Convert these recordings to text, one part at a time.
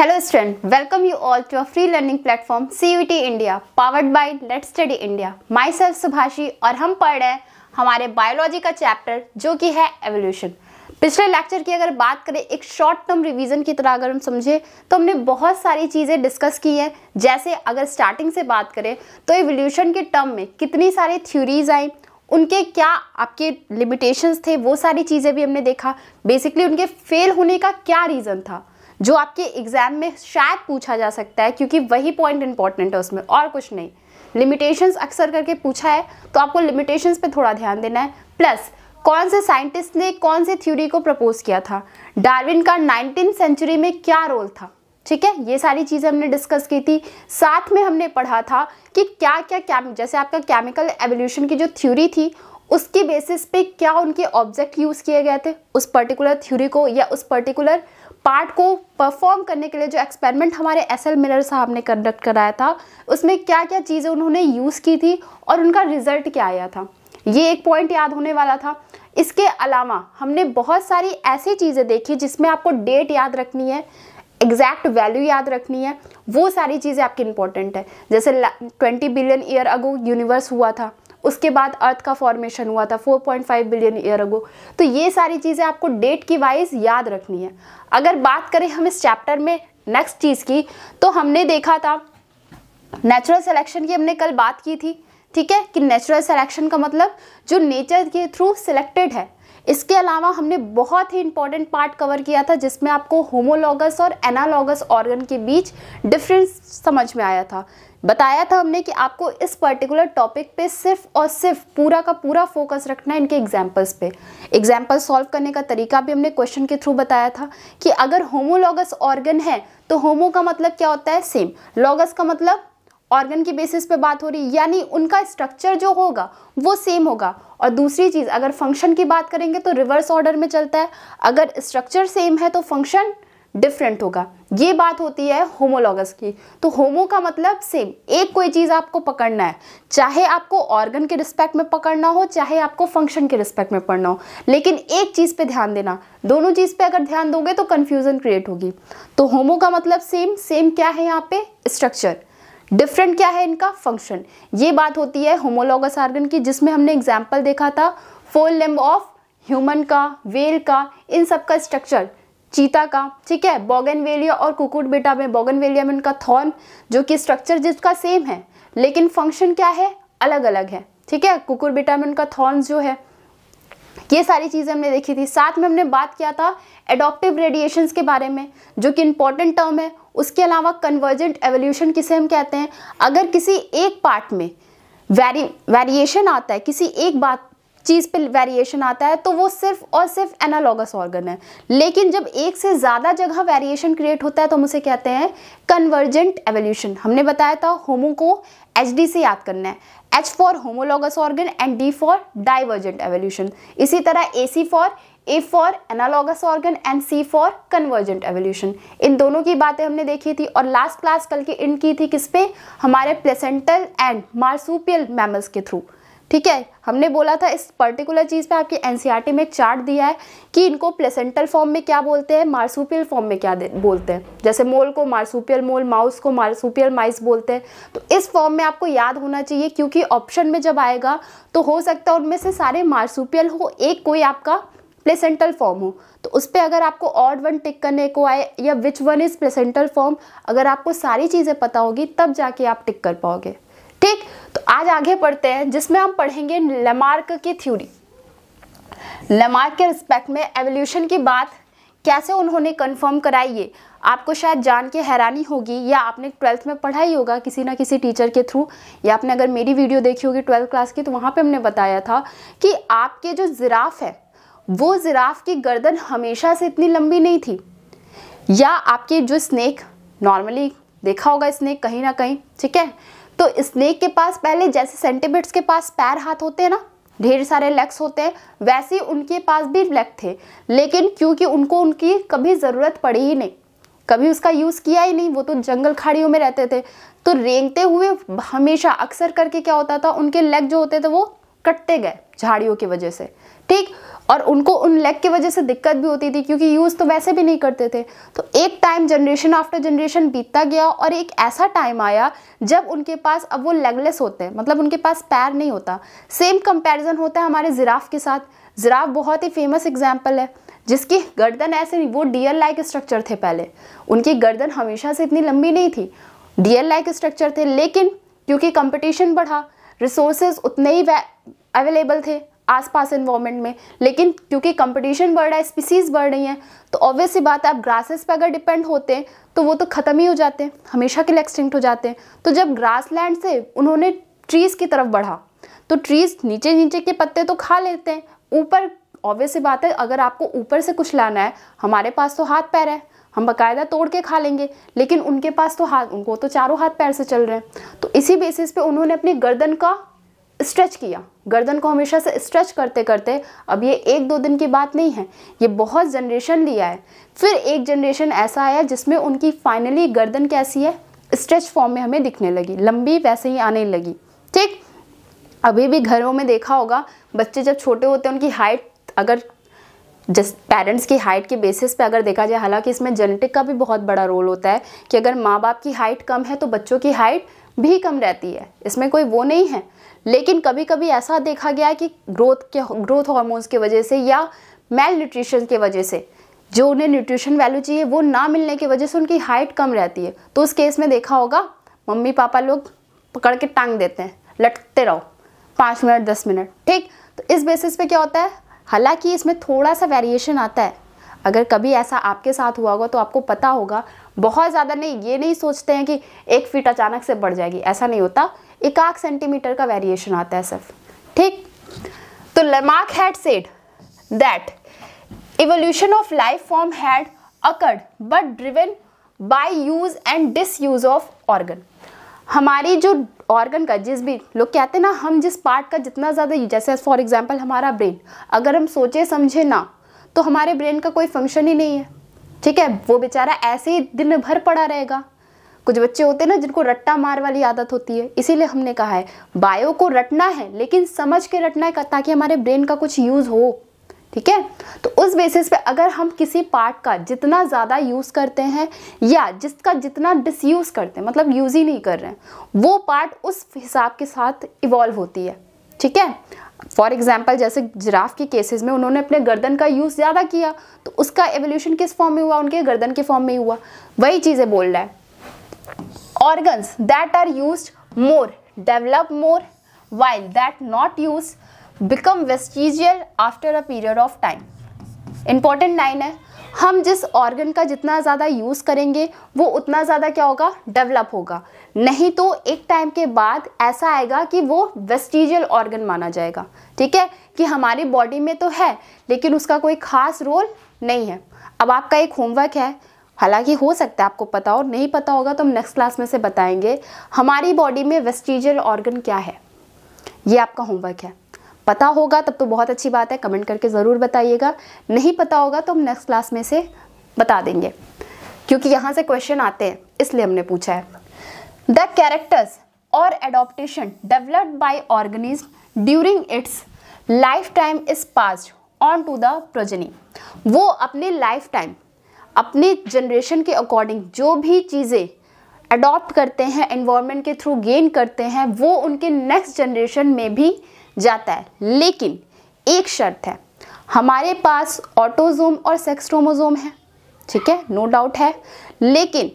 Hello welcome you all to a free learning platform C U T India powered by let study India myself Subhashi और हम पढ़ रहे हैं हमारे biology का चैप्टर जो कि है एवोल्यूशन पिछले लेक्चर की अगर बात करें एक शॉर्ट टर्म रिवीजन की तरह अगर हम समझे तो हमने बहुत सारी चीज़ें डिस्कस की है जैसे अगर स्टार्टिंग से बात करें तो एवोल्यूशन के टर्म में कितनी सारी थ्योरीज आई उनके क्या आपके लिमिटेशंस थे वो सारी चीज़ें भी हमने देखा बेसिकली उनके फेल होने का क्या रीज़न था जो आपके एग्ज़ाम में शायद पूछा जा सकता है क्योंकि वही पॉइंट इंपॉर्टेंट है उसमें और कुछ नहीं लिमिटेशंस अक्सर करके पूछा है तो आपको लिमिटेशंस पे थोड़ा ध्यान देना है प्लस कौन से साइंटिस्ट ने कौन से थ्योरी को प्रपोज किया था डार्विन का नाइनटीन सेंचुरी में क्या रोल था ठीक है ये सारी चीज़ें हमने डिस्कस की थी साथ में हमने पढ़ा था कि क्या क्या क्या जैसे आपका केमिकल एवोल्यूशन की जो थ्योरी थी उसके बेसिस पे क्या उनके ऑब्जेक्ट यूज़ किए गए थे उस पर्टिकुलर थ्योरी को या उस पर्टिकुलर पार्ट को परफॉर्म करने के लिए जो एक्सपेरिमेंट हमारे एस एल मिलर साहब ने कंडक्ट कराया था उसमें क्या क्या चीज़ें उन्होंने यूज़ की थी और उनका रिजल्ट क्या आया था ये एक पॉइंट याद होने वाला था इसके अलावा हमने बहुत सारी ऐसी चीज़ें देखी जिसमें आपको डेट याद रखनी है एग्जैक्ट वैल्यू याद रखनी है वो सारी चीज़ें आपकी इंपॉर्टेंट है जैसे twenty billion year ago universe हुआ था उसके बाद अर्थ का फॉर्मेशन हुआ था 4.5 बिलियन ईयर अगो तो ये सारी चीज़ें आपको डेट की वाइज याद रखनी है अगर बात करें हम इस चैप्टर में नेक्स्ट चीज़ की तो हमने देखा था नेचुरल सिलेक्शन की हमने कल बात की थी ठीक है कि नेचुरल सिलेक्शन का मतलब जो नेचर के थ्रू सिलेक्टेड है इसके अलावा हमने बहुत ही इंपॉर्टेंट पार्ट कवर किया था जिसमें आपको होमोलॉगस और एनालॉगस ऑर्गन के बीच डिफरेंस समझ में आया था बताया था हमने कि आपको इस पर्टिकुलर टॉपिक पे सिर्फ और सिर्फ पूरा का पूरा फोकस रखना है इनके एग्जाम्पल्स पे एग्जाम्पल सॉल्व करने का तरीका भी हमने क्वेश्चन के थ्रू बताया था कि अगर होमोलॉगस ऑर्गन है तो होमो का मतलब क्या होता है सेम लॉगस का मतलब ऑर्गन के बेसिस पे बात हो रही है यानी उनका स्ट्रक्चर जो होगा वो सेम होगा और दूसरी चीज़ अगर फंक्शन की बात करेंगे तो रिवर्स ऑर्डर में चलता है अगर स्ट्रक्चर सेम है तो फंक्शन डिफरेंट होगा ये बात होती है होमोलॉगस की तो होमो का मतलब सेम एक कोई चीज़ आपको पकड़ना है चाहे आपको ऑर्गन के रिस्पेक्ट में पकड़ना हो चाहे आपको फंक्शन के रिस्पेक्ट में पढ़ना हो लेकिन एक चीज़ पे ध्यान देना दोनों चीज़ पे अगर ध्यान दोगे तो कन्फ्यूज़न क्रिएट होगी तो होमो का मतलब सेम सेम क्या है यहाँ पे स्ट्रक्चर डिफरेंट क्या है इनका फंक्शन ये बात होती है होमोलॉगस ऑर्गन की जिसमें हमने एग्जाम्पल देखा था फोर लिम्ब ऑफ ह्यूमन का वेल का इन सब का स्ट्रक्चर चीता का ठीक है वेलिया और कुकुट बेटा में वेलिया में उनका थॉर्न जो कि स्ट्रक्चर जिसका सेम है लेकिन फंक्शन क्या है अलग अलग है ठीक है कुकुट बेटा में उनका थॉर्न जो है ये सारी चीज़ें हमने देखी थी साथ में हमने बात किया था एडोप्टिव रेडिएशन के बारे में जो कि इंपॉर्टेंट टर्म है उसके अलावा कन्वर्जेंट एवोल्यूशन किसे हम कहते हैं अगर किसी एक पार्ट में वेरी वेरिएशन आता है किसी एक बात चीज़ पे वेरिएशन आता है तो वो सिर्फ और सिर्फ एनालॉगस ऑर्गन है लेकिन जब एक से ज़्यादा जगह वेरिएशन क्रिएट होता है तो हम उसे कहते हैं कन्वर्जेंट एवोल्यूशन हमने बताया था होमो को एच डी से याद करना है H for homologous organ and D for divergent evolution इसी तरह A C for A for analogous organ and C for convergent evolution इन दोनों की बातें हमने देखी थी और लास्ट क्लास कल की इंड की थी किस पे हमारे प्लेसेंटल एंड मार्सूपियल मैमल्स के थ्रू ठीक है हमने बोला था इस पर्टिकुलर चीज़ पे आपकी एनसीईआरटी e में चार्ट दिया है कि इनको प्लेसेंटल फॉर्म में क्या बोलते हैं मार्सुपियल फॉर्म में क्या बोलते हैं जैसे मोल को मार्सुपियल मोल माउस को मार्सुपियल माइस बोलते हैं तो इस फॉर्म में आपको याद होना चाहिए क्योंकि ऑप्शन में जब आएगा तो हो सकता है उनमें से सारे मार्सुपियल हो एक कोई आपका प्लेसेंटल फॉर्म हो तो उस पर अगर आपको ऑड वन टिक करने को आए या which one is placental form अगर आपको सारी चीज़ें पता होगी तब जाके आप टिक कर पाओगे ठीक तो आज आगे पढ़ते हैं जिसमें हम पढ़ेंगे लेमार्क की थ्योरी लेमार्क के रिस्पेक्ट में एवोल्यूशन की बात कैसे उन्होंने कंफर्म कराई ये आपको शायद जान के हैरानी होगी या आपने ट्वेल्थ में पढ़ा ही होगा किसी ना किसी टीचर के थ्रू या आपने अगर मेरी वीडियो देखी होगी ट्वेल्थ क्लास की तो वहाँ पे हमने बताया था कि आपके जो जिराफ है वो जिराफ की गर्दन हमेशा से इतनी लंबी नहीं थी या आपके जो स्नेक नॉर्मली देखा होगा स्नेक कहीं ना कहीं ठीक है तो स्नेक के पास पहले जैसे सेंटीमीटर्स के पास पैर हाथ होते हैं ना ढेर सारे लेग्स होते हैं वैसे ही उनके पास भी लेग थे लेकिन क्योंकि उनको उनकी कभी ज़रूरत पड़ी ही नहीं कभी उसका यूज़ किया ही नहीं वो तो जंगल खाड़ियों में रहते थे तो रेंगते हुए हमेशा अक्सर करके क्या होता था उनके लेग जो होते थे वो कटते गए झाड़ियों की वजह से ठीक और उनको उन लेग की वजह से दिक्कत भी होती थी क्योंकि यूज़ तो वैसे भी नहीं करते थे तो एक टाइम जनरेशन आफ्टर जनरेशन बीतता गया और एक ऐसा टाइम आया जब उनके पास अब वो लेगलेस होते हैं मतलब उनके पास पैर नहीं होता सेम कंपैरिजन होता है हमारे ज़िराफ़ के साथ ज़िराफ़ बहुत ही फेमस एग्जाम्पल है जिसकी गर्दन ऐसे नहीं वो डियर लाइक स्ट्रक्चर थे पहले उनकी गर्दन हमेशा से इतनी लंबी नहीं थी डियर लाइक स्ट्रक्चर थे लेकिन क्योंकि कंपटीशन बढ़ा रिसोर्सेज उतने ही अवेलेबल थे आसपास इन्वामेंट में लेकिन क्योंकि कंपटीशन बढ़ रहा है स्पीसीज़ बढ़ रही हैं तो ऑब्वियस सी बात है आप ग्रासेस पर अगर डिपेंड होते हैं तो वो तो ख़त्म ही हो जाते हैं हमेशा के लिए एक्सटिंक्ट हो जाते हैं तो जब ग्रास लैंड से उन्होंने ट्रीज़ की तरफ बढ़ा तो ट्रीज़ नीचे नीचे के पत्ते तो खा लेते हैं ऊपर ऑब्वियस सी बात है अगर आपको ऊपर से कुछ लाना है हमारे पास तो हाथ पैर है हम बाकायदा तोड़ के खा लेंगे लेकिन उनके पास तो हाथ उनको तो चारों हाथ पैर से चल रहे हैं तो इसी बेसिस पे उन्होंने अपनी गर्दन का स्ट्रेच किया गर्दन को हमेशा से स्ट्रेच करते करते अब ये एक दो दिन की बात नहीं है ये बहुत जनरेशन लिया है फिर एक जनरेशन ऐसा आया जिसमें उनकी फाइनली गर्दन कैसी है स्ट्रेच फॉर्म में हमें दिखने लगी लंबी वैसे ही आने लगी ठीक अभी भी घरों में देखा होगा बच्चे जब छोटे होते हैं उनकी हाइट अगर जस्ट पेरेंट्स की हाइट के बेसिस पे अगर देखा जाए हालांकि इसमें जेनेटिक का भी बहुत बड़ा रोल होता है कि अगर माँ बाप की हाइट कम है तो बच्चों की हाइट भी कम रहती है इसमें कोई वो नहीं है लेकिन कभी कभी ऐसा देखा गया है कि ग्रोथ के ग्रोथ हॉर्मोन्स की वजह से या मेल न्यूट्रिशन की वजह से जो उन्हें न्यूट्रिशन वैल्यू चाहिए वो ना मिलने की वजह से उनकी हाइट कम रहती है तो उस केस में देखा होगा मम्मी पापा लोग पकड़ के टांग देते हैं लटकते रहो पाँच मिनट दस मिनट ठीक तो इस बेसिस पे क्या होता है हालांकि इसमें थोड़ा सा वेरिएशन आता है अगर कभी ऐसा आपके साथ हुआ होगा तो आपको पता होगा बहुत ज़्यादा नहीं ये नहीं सोचते हैं कि एक फीट अचानक से बढ़ जाएगी ऐसा नहीं होता एकाक सेंटीमीटर का वेरिएशन आता है सिर्फ ठीक तो Lamarck had said that evolution of life form had occurred but driven by use and disuse of organ हमारी जो ऑर्गन का जिस भी लोग कहते हैं ना हम जिस पार्ट का जितना ज़्यादा जैसे फॉर एग्जाम्पल हमारा ब्रेन अगर हम सोचे समझे ना तो हमारे ब्रेन का कोई फंक्शन ही नहीं है ठीक है वो बेचारा ऐसे ही दिन भर पड़ा रहेगा कुछ बच्चे होते हैं ना जिनको रट्टा मार वाली आदत होती है इसीलिए हमने कहा है बायो को रटना है लेकिन समझ के रटना है ताकि हमारे ब्रेन का कुछ यूज़ हो ठीक है तो उस बेसिस पे अगर हम किसी पार्ट का जितना ज़्यादा यूज़ करते हैं या जिसका जितना डिसयूज़ करते हैं मतलब यूज़ ही नहीं कर रहे हैं वो पार्ट उस हिसाब के साथ इवॉल्व होती है ठीक है फॉर एग्जाम्पल जैसे जिराफ के केसेस में उन्होंने अपने गर्दन का यूज़ ज़्यादा किया तो उसका एवोल्यूशन किस फॉर्म में हुआ उनके गर्दन के फॉर्म में हुआ वही चीज़ें बोल रहा है organs that are used more develop more while that not used become vestigial after a period of time important line है हम जिस ऑर्गन का जितना ज़्यादा यूज़ करेंगे वो उतना ज़्यादा क्या होगा डेवलप होगा नहीं तो एक टाइम के बाद ऐसा आएगा कि वो वेस्टिजियल ऑर्गन माना जाएगा ठीक है कि हमारी बॉडी में तो है लेकिन उसका कोई खास रोल नहीं है अब आपका एक होमवर्क है हालांकि हो सकता है आपको पता हो नहीं पता होगा तो हम नेक्स्ट क्लास में से बताएंगे हमारी बॉडी में वेस्टिजियल ऑर्गन क्या है ये आपका होमवर्क है पता होगा तब तो बहुत अच्छी बात है कमेंट करके ज़रूर बताइएगा नहीं पता होगा तो हम नेक्स्ट क्लास में से बता देंगे क्योंकि यहाँ से क्वेश्चन आते हैं इसलिए हमने पूछा है द कैरेक्टर्स और adaptation developed by organism during its lifetime is pass on to the progeny वो अपने लाइफ टाइम अपने जनरेशन के अकॉर्डिंग जो भी चीज़ें अडॉप्ट करते हैं एनवायरनमेंट के थ्रू गेन करते हैं वो उनके नेक्स्ट जनरेशन में भी जाता है लेकिन एक शर्त है हमारे पास ऑटोजोम और सेक्स क्रोमोजोम है ठीक है नो डाउट है लेकिन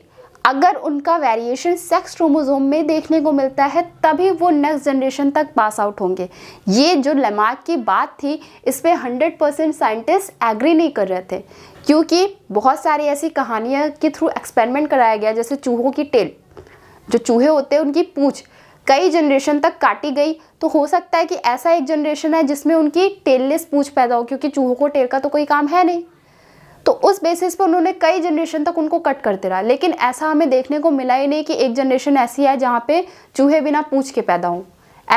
अगर उनका वेरिएशन सेक्स क्रोमोजोम में देखने को मिलता है तभी वो नेक्स्ट जनरेशन तक पास आउट होंगे ये जो लेमार्क की बात थी इस पर हंड्रेड परसेंट साइंटिस्ट एग्री नहीं कर रहे थे क्योंकि बहुत सारी ऐसी कहानियाँ के थ्रू एक्सपेरिमेंट कराया गया जैसे चूहों की टेल जो चूहे होते हैं उनकी पूँछ कई जनरेशन तक काटी गई तो हो सकता है कि ऐसा एक जनरेशन है जिसमें उनकी टेललेस पूछ पैदा हो क्योंकि चूहों को टेल का तो कोई काम है नहीं तो उस बेसिस पर उन्होंने कई जनरेशन तक उनको कट करते रहा लेकिन ऐसा हमें देखने को मिला ही नहीं कि एक जनरेशन ऐसी है जहाँ पे चूहे बिना पूछ के पैदा हों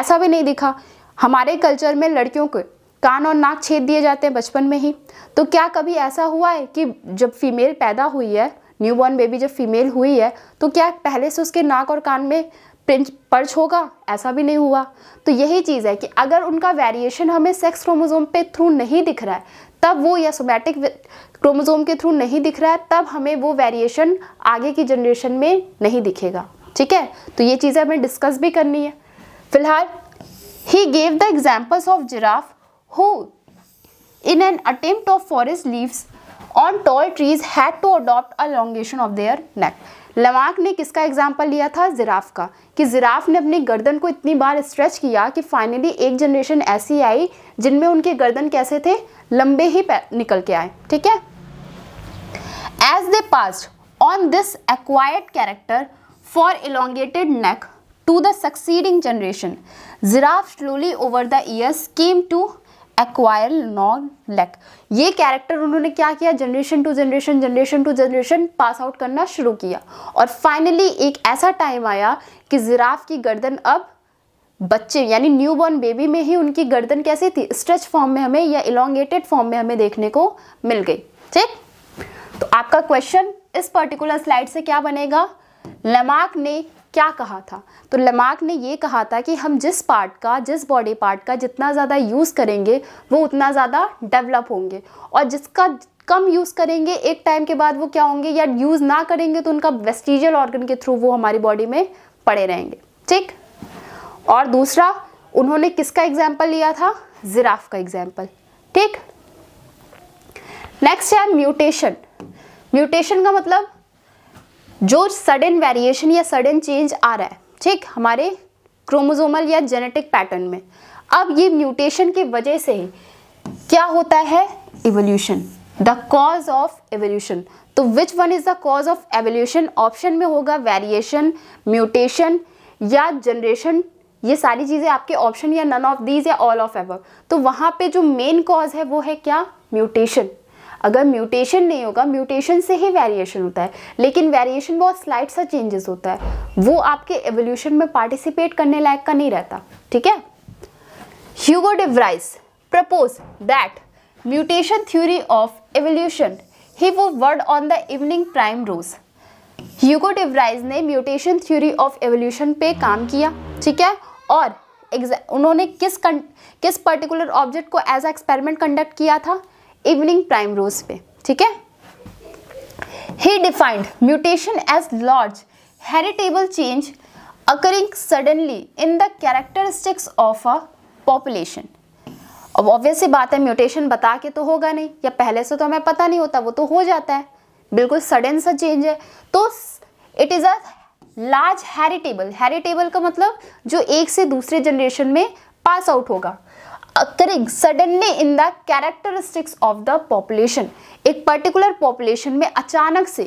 ऐसा भी नहीं दिखा हमारे कल्चर में लड़कियों को कान और नाक छेद दिए जाते हैं बचपन में ही तो क्या कभी ऐसा हुआ है कि जब फीमेल पैदा हुई है न्यूबॉर्न बेबी जब फीमेल हुई है तो क्या पहले से उसके नाक और कान में पिंच पर्च होगा ऐसा भी नहीं हुआ तो यही चीज़ है कि अगर उनका वेरिएशन हमें सेक्स क्रोमोजोम पे थ्रू नहीं दिख रहा है तब वो या सोमैटिक क्रोमोजोम के थ्रू नहीं दिख रहा है तब हमें वो वेरिएशन आगे की जनरेशन में नहीं दिखेगा ठीक है तो ये चीज़ें हमें डिस्कस भी करनी है फिलहाल ही gave the examples of giraffe who in an attempt of forest leaves on tall trees had to adopt a elongation of their neck लवाक ने किसका एग्जाम्पल लिया था जिराफ का कि जिराफ ने अपनी गर्दन को इतनी बार स्ट्रेच किया कि फाइनली एक जनरेशन ऐसी आई जिनमें उनके गर्दन कैसे थे लंबे ही निकल के आए ठीक है as they passed on this acquired character for elongated neck to the succeeding generation. Giraffe slowly over the years came to acquire long neck. ये कैरेक्टर उन्होंने क्या किया generation to generation generation to generation pass out करना शुरू किया और finally एक ऐसा टाइम आया कि जिराफ की गर्दन अब बच्चे यानी न्यू बॉर्न बेबी में ही उनकी गर्दन कैसी थी स्ट्रेच फॉर्म में हमें या इलोंगेटेड फॉर्म में हमें देखने को मिल गई ठीक तो आपका क्वेश्चन इस पर्टिकुलर स्लाइड से क्या बनेगा लमाक ने क्या कहा था तो लमाक ने ये कहा था कि हम जिस पार्ट का जिस बॉडी पार्ट का जितना ज़्यादा यूज़ करेंगे वो उतना ज़्यादा डेवलप होंगे और जिसका कम यूज़ करेंगे एक टाइम के बाद वो क्या होंगे या यूज़ ना करेंगे तो उनका वेस्टिजियल ऑर्गन के थ्रू वो हमारी बॉडी में पड़े रहेंगे ठीक और दूसरा उन्होंने किसका एग्जाम्पल लिया था जिराफ का एग्जाम्पल ठीक नेक्स्ट है म्यूटेशन म्यूटेशन का मतलब जो सडन वेरिएशन या सडन चेंज आ रहा है ठीक हमारे क्रोमोजोमल या जेनेटिक पैटर्न में अब ये म्यूटेशन की वजह से क्या होता है evolution the cause of evolution तो which one is the cause of evolution option में होगा वेरिएशन म्यूटेशन या जनरेशन ये सारी चीज़ें आपके ऑप्शन या नन ऑफ दीज या ऑल ऑफ एवर तो वहाँ पे जो मेन कॉज है वो है क्या म्यूटेशन अगर म्यूटेशन नहीं होगा म्यूटेशन से ही वेरिएशन होता है लेकिन वेरिएशन बहुत स्लाइट सा चेंजेस होता है वो आपके एवोल्यूशन में पार्टिसिपेट करने लायक का नहीं रहता ठीक है Hugo de Vries propose that mutation theory of evolution he worked on the evening primrose Hugo de Vries ने म्यूटेशन थ्योरी ऑफ एवोल्यूशन पे काम किया ठीक है और उन्होंने किस कं, किस पर्टिकुलर ऑब्जेक्ट को एज अ एक्सपेरिमेंट कंडक्ट किया था इवनिंग प्राइम रोज पे ठीक है he defined mutation as large heritable change occurring suddenly in the characteristics of a population अब ऑब्वियस बात है म्यूटेशन बता के तो होगा नहीं या पहले से तो हमें पता नहीं होता वो तो हो जाता है बिल्कुल सडन सा चेंज है तो it is a large heritable heritable का मतलब जो एक से दूसरे जनरेशन में पास आउट होगा occurring suddenly in the characteristics of the population एक पर्टिकुलर पॉपुलेशन में अचानक से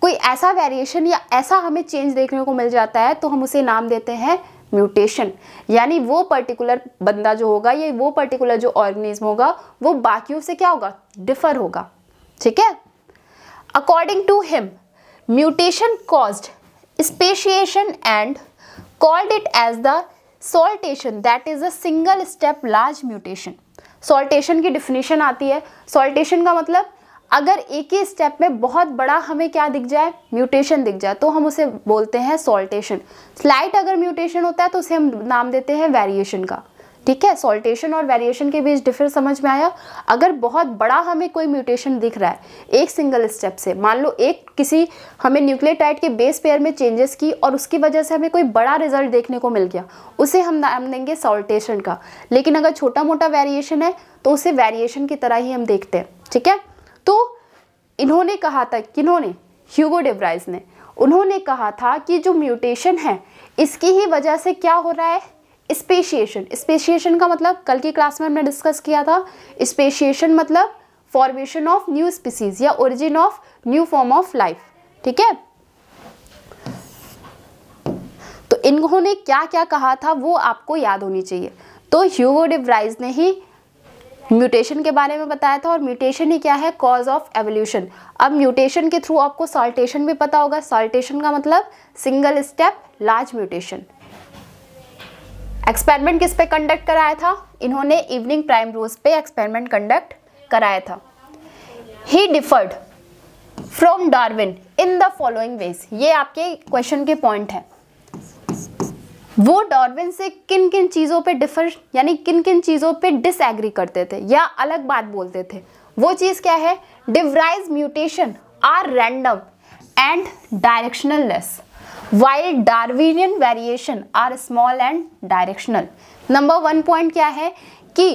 कोई ऐसा वेरिएशन या ऐसा हमें चेंज देखने को मिल जाता है तो हम उसे नाम देते हैं म्यूटेशन यानी वो पर्टिकुलर बंदा जो होगा या वो पर्टिकुलर जो ऑर्गेनिज्म होगा वो बाकियों से क्या होगा डिफर होगा ठीक है according to him mutation caused speciation and called it as the saltation that is a single step large mutation saltation की डिफिनेशन आती है सॉल्टेशन का मतलब अगर एक ही स्टेप में बहुत बड़ा हमें क्या दिख जाए म्यूटेशन दिख जाए तो हम उसे बोलते हैं सॉल्टेशन स्लाइट अगर म्यूटेशन होता है तो उसे हम नाम देते हैं वेरिएशन का ठीक है सॉल्टेशन और वेरिएशन के बीच डिफरेंस समझ में आया अगर बहुत बड़ा हमें कोई म्यूटेशन दिख रहा है एक सिंगल स्टेप से मान लो एक किसी हमें न्यूक्लियोटाइड के बेस पेयर में चेंजेस की और उसकी वजह से हमें कोई बड़ा रिजल्ट देखने को मिल गया उसे हम नाम देंगे सॉल्टेशन का लेकिन अगर छोटा मोटा वेरिएशन है तो उसे वेरिएशन की तरह ही हम देखते हैं ठीक है तो इन्होंने कहा था किन्होंने ह्यूगो डेब्राइज ने उन्होंने कहा था कि जो म्यूटेशन है इसकी ही वजह से क्या हो रहा है स्पेशिएशन स्पेशिएशन का मतलब कल की क्लास में हमने डिस्कस किया था स्पेशिएशन मतलब फॉर्मेशन ऑफ न्यू स्पीसीज या origin of new form of life ठीक है तो इन्होंने क्या क्या कहा था वो आपको याद होनी चाहिए तो ह्यूगो डिब्राइज ने ही म्यूटेशन के बारे में बताया था और म्यूटेशन ही क्या है कॉज ऑफ एवोल्यूशन अब म्यूटेशन के थ्रू आपको सॉल्टेशन भी पता होगा सॉल्टेशन का मतलब single step large mutation experiment किस पे कंडक्ट कराया था इन्होंने इवनिंग प्राइम रोज पे एक्सपेरिमेंट कंडक्ट कराया था he differed from Darwin in the following ways ये आपके क्वेश्चन के पॉइंट है वो डार्विन से किन किन चीज़ों पे डिफर यानी किन किन चीज़ों पे डिसएग्री करते थे या अलग बात बोलते थे वो चीज़ क्या है de Vries mutation are random and directionless while Darwinian variation are small and directional number one point क्या है कि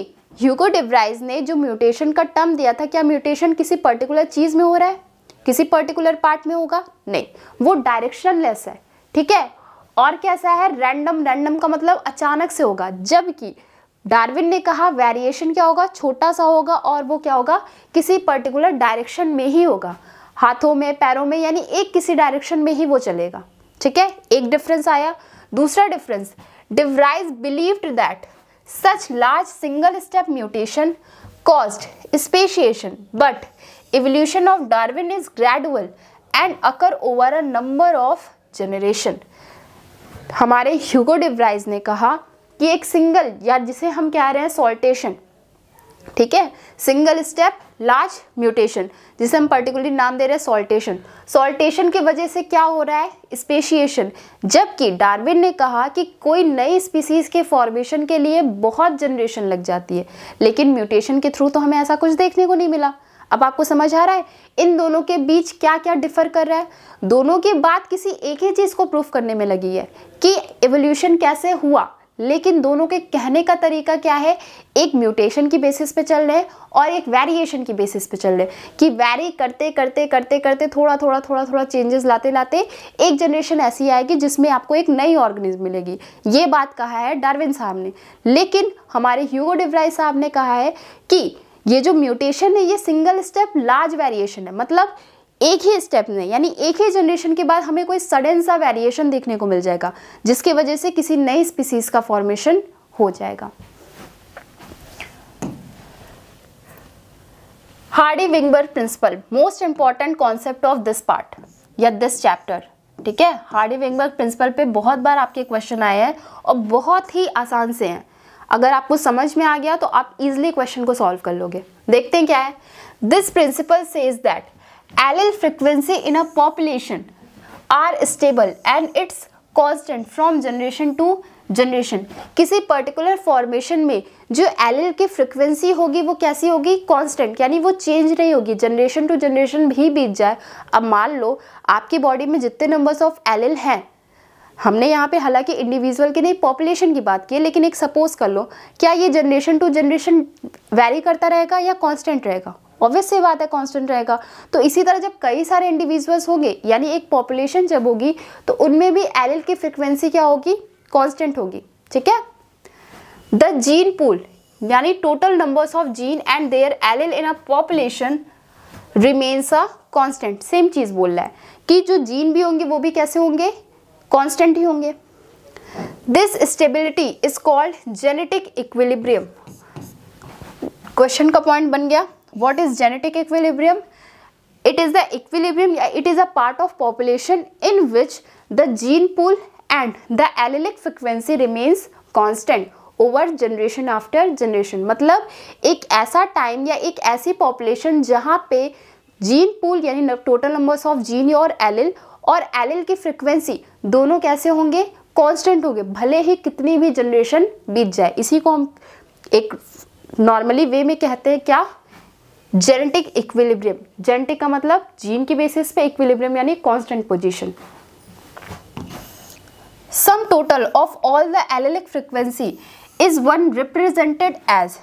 ह्यूगो डिब्राइज ने जो म्यूटेशन का टर्म दिया था क्या म्यूटेशन किसी पर्टिकुलर चीज़ में हो रहा है किसी पर्टिकुलर पार्ट में होगा नहीं वो डायरेक्शनलेस है ठीक है और कैसा है रैंडम रैंडम का मतलब अचानक से होगा जबकि डार्विन ने कहा वेरिएशन क्या होगा छोटा सा होगा और वो क्या होगा किसी पर्टिकुलर डायरेक्शन में ही होगा हाथों में पैरों में यानी एक किसी डायरेक्शन में ही वो चलेगा ठीक है एक डिफरेंस आया दूसरा difference de Vries believed that such large single step mutation caused speciation but evolution of Darwin is gradual and occur over a number of generation हमारे ह्यूगो डिवराइज ने कहा कि एक सिंगल या जिसे हम कह रहे हैं सॉल्टेशन ठीक है सिंगल स्टेप लार्ज म्यूटेशन जिसे हम पर्टिकुलरली नाम दे रहे हैं सॉल्टेशन सॉल्टेशन की वजह से क्या हो रहा है स्पेशिएशन जबकि डार्विन ने कहा कि कोई नई स्पीसीज के फॉर्मेशन के लिए बहुत जनरेशन लग जाती है लेकिन म्यूटेशन के थ्रू तो हमें ऐसा कुछ देखने को नहीं मिला अब आपको समझ आ रहा है इन दोनों के बीच क्या क्या डिफर कर रहा है दोनों की बात किसी एक ही चीज़ को प्रूफ करने में लगी है कि एवोल्यूशन कैसे हुआ लेकिन दोनों के कहने का तरीका क्या है एक म्यूटेशन की बेसिस पे चल रहे हैं और एक वेरिएशन की बेसिस पे चल रहे हैं कि वेरी करते करते करते करते थोड़ा थोड़ा थोड़ा थोड़ा चेंजेस लाते लाते एक जनरेशन ऐसी आएगी जिसमें आपको एक नई ऑर्गेनिज्म मिलेगी ये बात कहा है डार्विन साहब ने लेकिन हमारे ह्यूगो डिवराई साहब ने कहा है कि ये जो म्यूटेशन है ये सिंगल स्टेप लार्ज वेरिएशन है मतलब एक ही स्टेप में यानी एक ही जनरेशन के बाद हमें कोई सडन सा वेरिएशन देखने को मिल जाएगा जिसकी वजह से किसी नई स्पीसीज का फॉर्मेशन हो जाएगा Hardy Weinberg principle most important concept of this part या दिस चैप्टर ठीक है हार्डी विंगबर्ग प्रिंसिपल पे बहुत बार आपके क्वेश्चन आए हैं और बहुत ही आसान से हैं अगर आपको समझ में आ गया तो आप इजिली क्वेश्चन को सॉल्व कर लोगे देखते हैं क्या है this principle says that allele frequency in a population are stable and its constant from generation to generation किसी पर्टिकुलर फॉर्मेशन में जो एल की फ्रिक्वेंसी होगी वो कैसी होगी कांस्टेंट यानी वो चेंज नहीं होगी जनरेशन टू जनरेशन भी बीत जाए अब मान लो आपकी बॉडी में जितने नंबर्स ऑफ एल हैं हमने यहाँ पे हालांकि इंडिविजुअल की नहीं पॉपुलेशन की बात की है लेकिन एक सपोज कर लो क्या ये जनरेशन टू जनरेशन वेरी करता रहेगा या कॉन्स्टेंट रहेगा ऑब्वियस सी बात है कांस्टेंट रहेगा तो इसी तरह जब कई सारे इंडिविजुअल्स होंगे यानी एक पॉपुलेशन जब होगी तो उनमें भी एल की फ्रिक्वेंसी क्या होगी कॉन्स्टेंट होगी ठीक है द जीन पुल यानी total numbers of gene and their allele in a population remains a constant same चीज़ बोल रहा है कि जो जीन भी होंगे वो भी कैसे होंगे कॉन्स्टेंट ही होंगे this stability is called genetic equilibrium question का पॉइंट बन गया what is genetic equilibrium it is the equilibrium it is a part of population in which the gene pool and the allelic frequency remains constant over generation after generation मतलब एक ऐसा time या एक ऐसी population जहाँ पे gene pool यानी total numbers of gene और एलिल और एलिल की फ्रिक्वेंसी दोनों कैसे होंगे कॉन्स्टेंट होंगे भले ही कितनी भी जनरेशन बीत जाए इसी को हम एक नॉर्मली वे में कहते हैं क्या जेनेटिक इक्विलिब्रियम जेनेटिक का मतलब जीन के बेसिस पे इक्विलिब्रियम यानी constant position sum total of all the allelic frequency is one represented as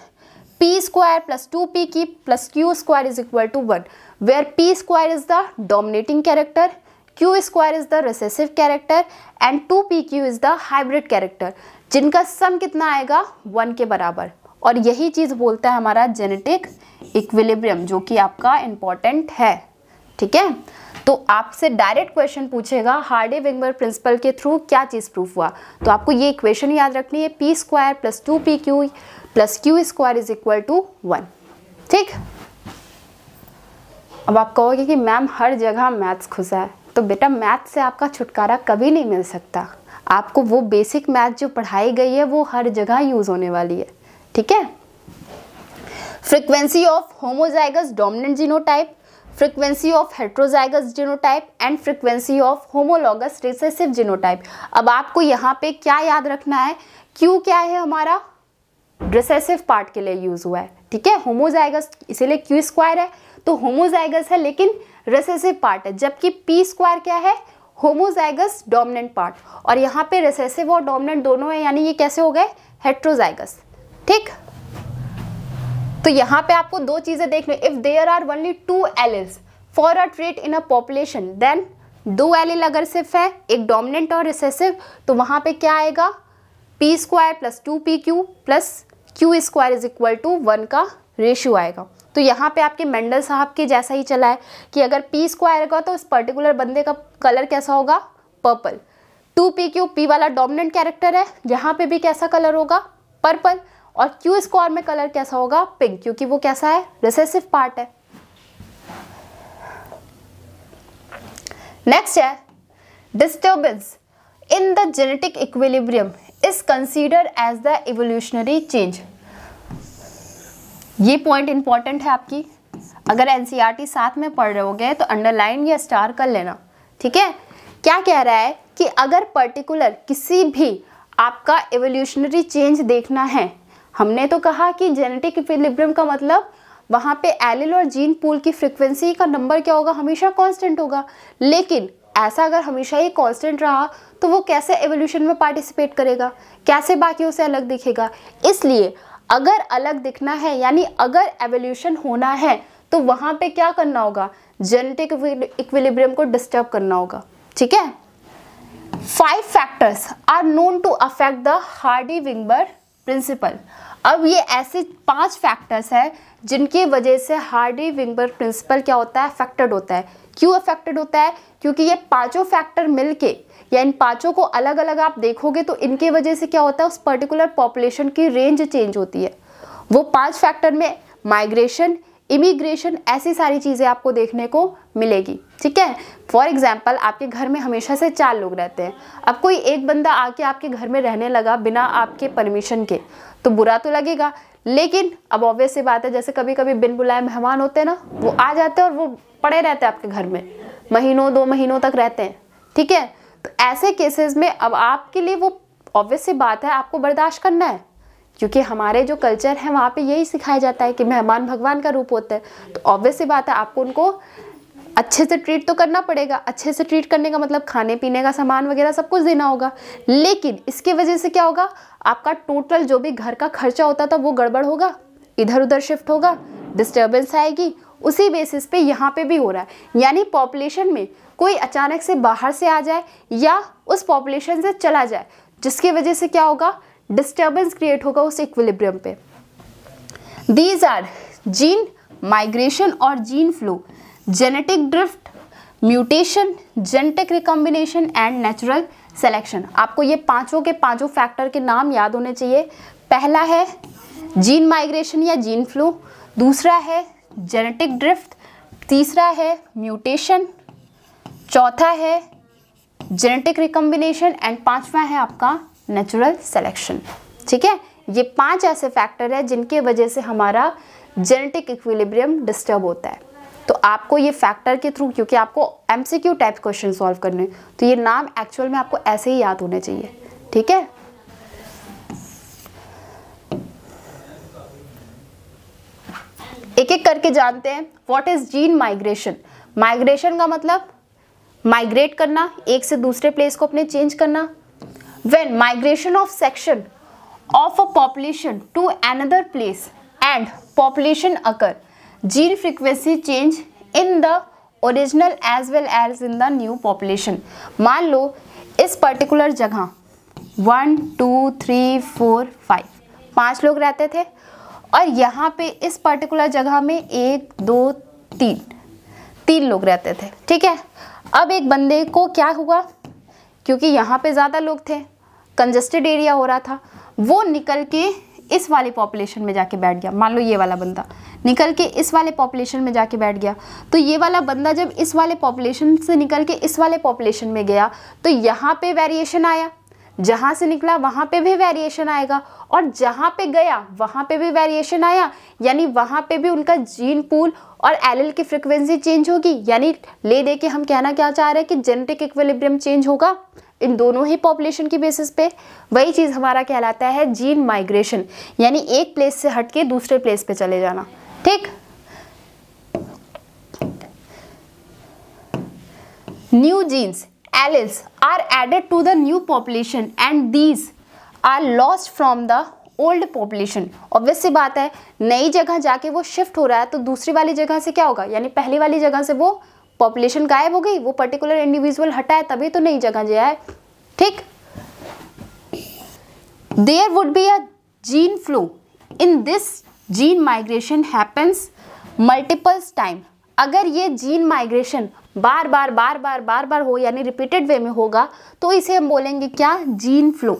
P square plus two P Q plus Q square is equal to one where P square is the dominating character Q square is the recessive character and two P Q is the hybrid character जिनका sum कितना आएगा one के बराबर और यही चीज़ बोलता है हमारा जेनेटिक इक्विलिब्रियम जो कि आपका इम्पॉर्टेंट है ठीक है तो आपसे डायरेक्ट क्वेश्चन पूछेगा हार्डे विंगबर प्रिंसिपल के थ्रू क्या चीज़ प्रूफ हुआ तो आपको ये इक्वेशन याद रखनी है P square plus two P Q plus Q square is equal to one ठीक अब आप कहोगे कि मैम हर जगह मैथ्स घुसा है तो बेटा मैथ से आपका छुटकारा कभी नहीं मिल सकता आपको वो बेसिक मैथ जो पढ़ाई गई है वो हर जगह यूज़ होने वाली है ठीक है frequency of homozygous dominant genotype frequency of heterozygous genotype and frequency of homologous recessive genotype अब आपको यहाँ पे क्या याद रखना है क्यों क्या है हमारा रिसेसिव पार्ट के लिए यूज़ हुआ है ठीक है होमोजाइगस इसीलिए क्यू स्क्वायर है तो होमोजाइगस है लेकिन रिसेसिव पार्ट है जबकि पी स्क्वायर क्या है होमोजाइगस डोमिनेंट पार्ट और यहाँ पे रिसेसिव और डोमिनेंट दोनों है यानी ये कैसे हो गए हेट्रोजाइगस ठीक तो यहाँ पे आपको दो चीज़ें देखने if there are only two allele for a trait in a population then दो एलिल अगर सिर्फ है एक डोमिनेंट और रिसेसिव तो वहां पे क्या आएगा P square plus two P Q plus Q square is equal to one का रेशियो आएगा तो यहाँ पे आपके मेंडल साहब के जैसा ही चला है कि अगर पी स्क्वायर का तो इस पर्टिकुलर बंदे का कलर कैसा होगा purple two P Q P वाला डोमिनेंट कैरेक्टर है यहाँ पे भी कैसा कलर होगा पर्पल और क्यू स्क्वायर में कलर कैसा होगा पिंक क्योंकि वो कैसा है रिसेसिव पार्ट है नेक्स्ट है disturbance in the genetic equilibrium is consider as the evolutionary change ये पॉइंट इंपॉर्टेंट है आपकी अगर एनसीईआरटी e साथ में पढ़ रहे हो गए तो अंडरलाइन या स्टार कर लेना ठीक है क्या कह रहा है कि अगर पर्टिकुलर किसी भी आपका एवोल्यूशनरी चेंज देखना है हमने तो कहा कि जेनेटिक इक्विलिब्रियम का मतलब वहाँ पे एलिल और जीन पूल की फ्रिक्वेंसी का नंबर क्या होगा हमेशा कांस्टेंट होगा लेकिन ऐसा अगर हमेशा ही कांस्टेंट रहा तो वो कैसे एवोल्यूशन में पार्टिसिपेट करेगा कैसे बाकियों से अलग दिखेगा इसलिए अगर अलग दिखना है यानी अगर एवोल्यूशन होना है तो वहाँ पे क्या करना होगा जेनेटिक इक्विलिब्रियम को डिस्टर्ब करना होगा ठीक है five factors are known to affect the Hardy Weinberg principle अब ये ऐसे पांच फैक्टर्स हैं जिनकी वजह से हार्डी विंगबर प्रिंसिपल क्या होता है अफेक्टेड होता है क्यों अफेक्टेड होता है क्योंकि ये पांचों फैक्टर मिलके या इन पांचों को अलग अलग आप देखोगे तो इनके वजह से क्या होता है उस पर्टिकुलर पॉपुलेशन की रेंज चेंज होती है वो पांच फैक्टर में माइग्रेशन इमिग्रेशन ऐसी सारी चीज़ें आपको देखने को मिलेगी ठीक है फॉर एग्जाम्पल आपके घर में हमेशा से चार लोग रहते हैं अब कोई एक बंदा आके आपके घर में रहने लगा बिना आपके परमिशन के तो बुरा तो लगेगा लेकिन अब ऑब्वियस सी बात है जैसे कभी कभी बिन बुलाए मेहमान होते हैं ना वो आ जाते हैं और वो पड़े रहते हैं आपके घर में महीनों दो महीनों तक रहते हैं ठीक है तो ऐसे केसेस में अब आपके लिए वो ऑब्वियस सी बात है आपको बर्दाश्त करना है क्योंकि हमारे जो कल्चर है वहाँ पे यही सिखाया जाता है कि मेहमान भगवान का रूप होता है तो ऑब्वियस सी बात है आपको उनको अच्छे से ट्रीट तो करना पड़ेगा अच्छे से ट्रीट करने का मतलब खाने पीने का सामान वगैरह सब कुछ देना होगा लेकिन इसके वजह से क्या होगा आपका टोटल जो भी घर का खर्चा होता था वो गड़बड़ होगा इधर उधर शिफ्ट होगा डिस्टर्बेंस आएगी उसी बेसिस पे यहाँ पे भी हो रहा है यानी पॉपुलेशन में कोई अचानक से बाहर से आ जाए या उस पॉपुलेशन से चला जाए जिसकी वजह से क्या होगा डिस्टर्बेंस क्रिएट होगा उस इक्विलिब्रियम पे दीज आर जीन माइग्रेशन और gene flow genetic drift mutation genetic recombination and natural selection आपको ये पांचों के पांचों फैक्टर के नाम याद होने चाहिए पहला है जीन माइग्रेशन या जीन फ्लू दूसरा है जेनेटिक ड्रिफ्ट तीसरा है म्यूटेशन चौथा है जेनेटिक रिकम्बिनेशन एंड पांचवा है आपका नेचुरल सेलेक्शन ठीक है ये पांच ऐसे फैक्टर है जिनके वजह से हमारा जेनेटिक इक्विलिब्रियम डिस्टर्ब होता है तो आपको ये फैक्टर के थ्रू क्योंकि आपको M C Q type question solve करने तो ये नाम एक्चुअल में आपको ऐसे ही याद होने चाहिए ठीक है एक एक करके जानते हैं what is gene migration migration का मतलब माइग्रेट करना एक से दूसरे प्लेस को अपने चेंज करना when migration of section of a population to another place and population occur gene frequency change in the original as well as in the new population मान लो इस पर्टिकुलर जगह one two three four five पांच लोग रहते थे और यहाँ पे इस पर्टिकुलर जगह में एक दो तीन तीन लोग रहते थे ठीक है अब एक बंदे को क्या हुआ क्योंकि यहाँ पे ज़्यादा लोग थे कंजस्टेड एरिया हो रहा था वो निकल के इस वाले पॉपुलेशन में जाके बैठ गया मान लो ये वाला बंदा निकल के इस वाले पॉपुलेशन में जाके बैठ गया तो ये वाला बंदा जब इस वाले पॉपुलेशन से निकल के इस वाले पॉपुलेशन में गया तो यहाँ पे वेरिएशन आया जहाँ से निकला वहाँ पे भी वेरिएशन आएगा और जहाँ पे गया वहाँ पे भी वेरिएशन आया यानी वहाँ पे भी उनका जीन पूल और एल की फ्रिक्वेंसी चेंज होगी यानी ले दे के हम कहना क्या चाह रहे हैं कि जेनेटिक इक्विलिब्रियम चेंज होगा इन दोनों ही पॉपुलेशन की बेसिस पे वही चीज़ हमारा कहलाता है जीन माइग्रेशन यानी एक प्लेस से हट के दूसरे प्लेस पे चले जाना ठीक new genes alleles are added to the new population and these are lost from the old population obvious सी बात है नई जगह जाके वो शिफ्ट हो रहा है तो दूसरी वाली जगह से क्या होगा यानी पहली वाली जगह से वो पॉपुलेशन गायब हो गई वो पर्टिकुलर इंडिविजुअल हटा है तभी तो नई जगह जाए ठीक there would be a gene flow in this gene migration happens multiples time अगर ये जीन माइग्रेशन बार बार बार बार बार बार हो यानी रिपीटेड वे में होगा तो इसे हम बोलेंगे क्या जीन फ्लो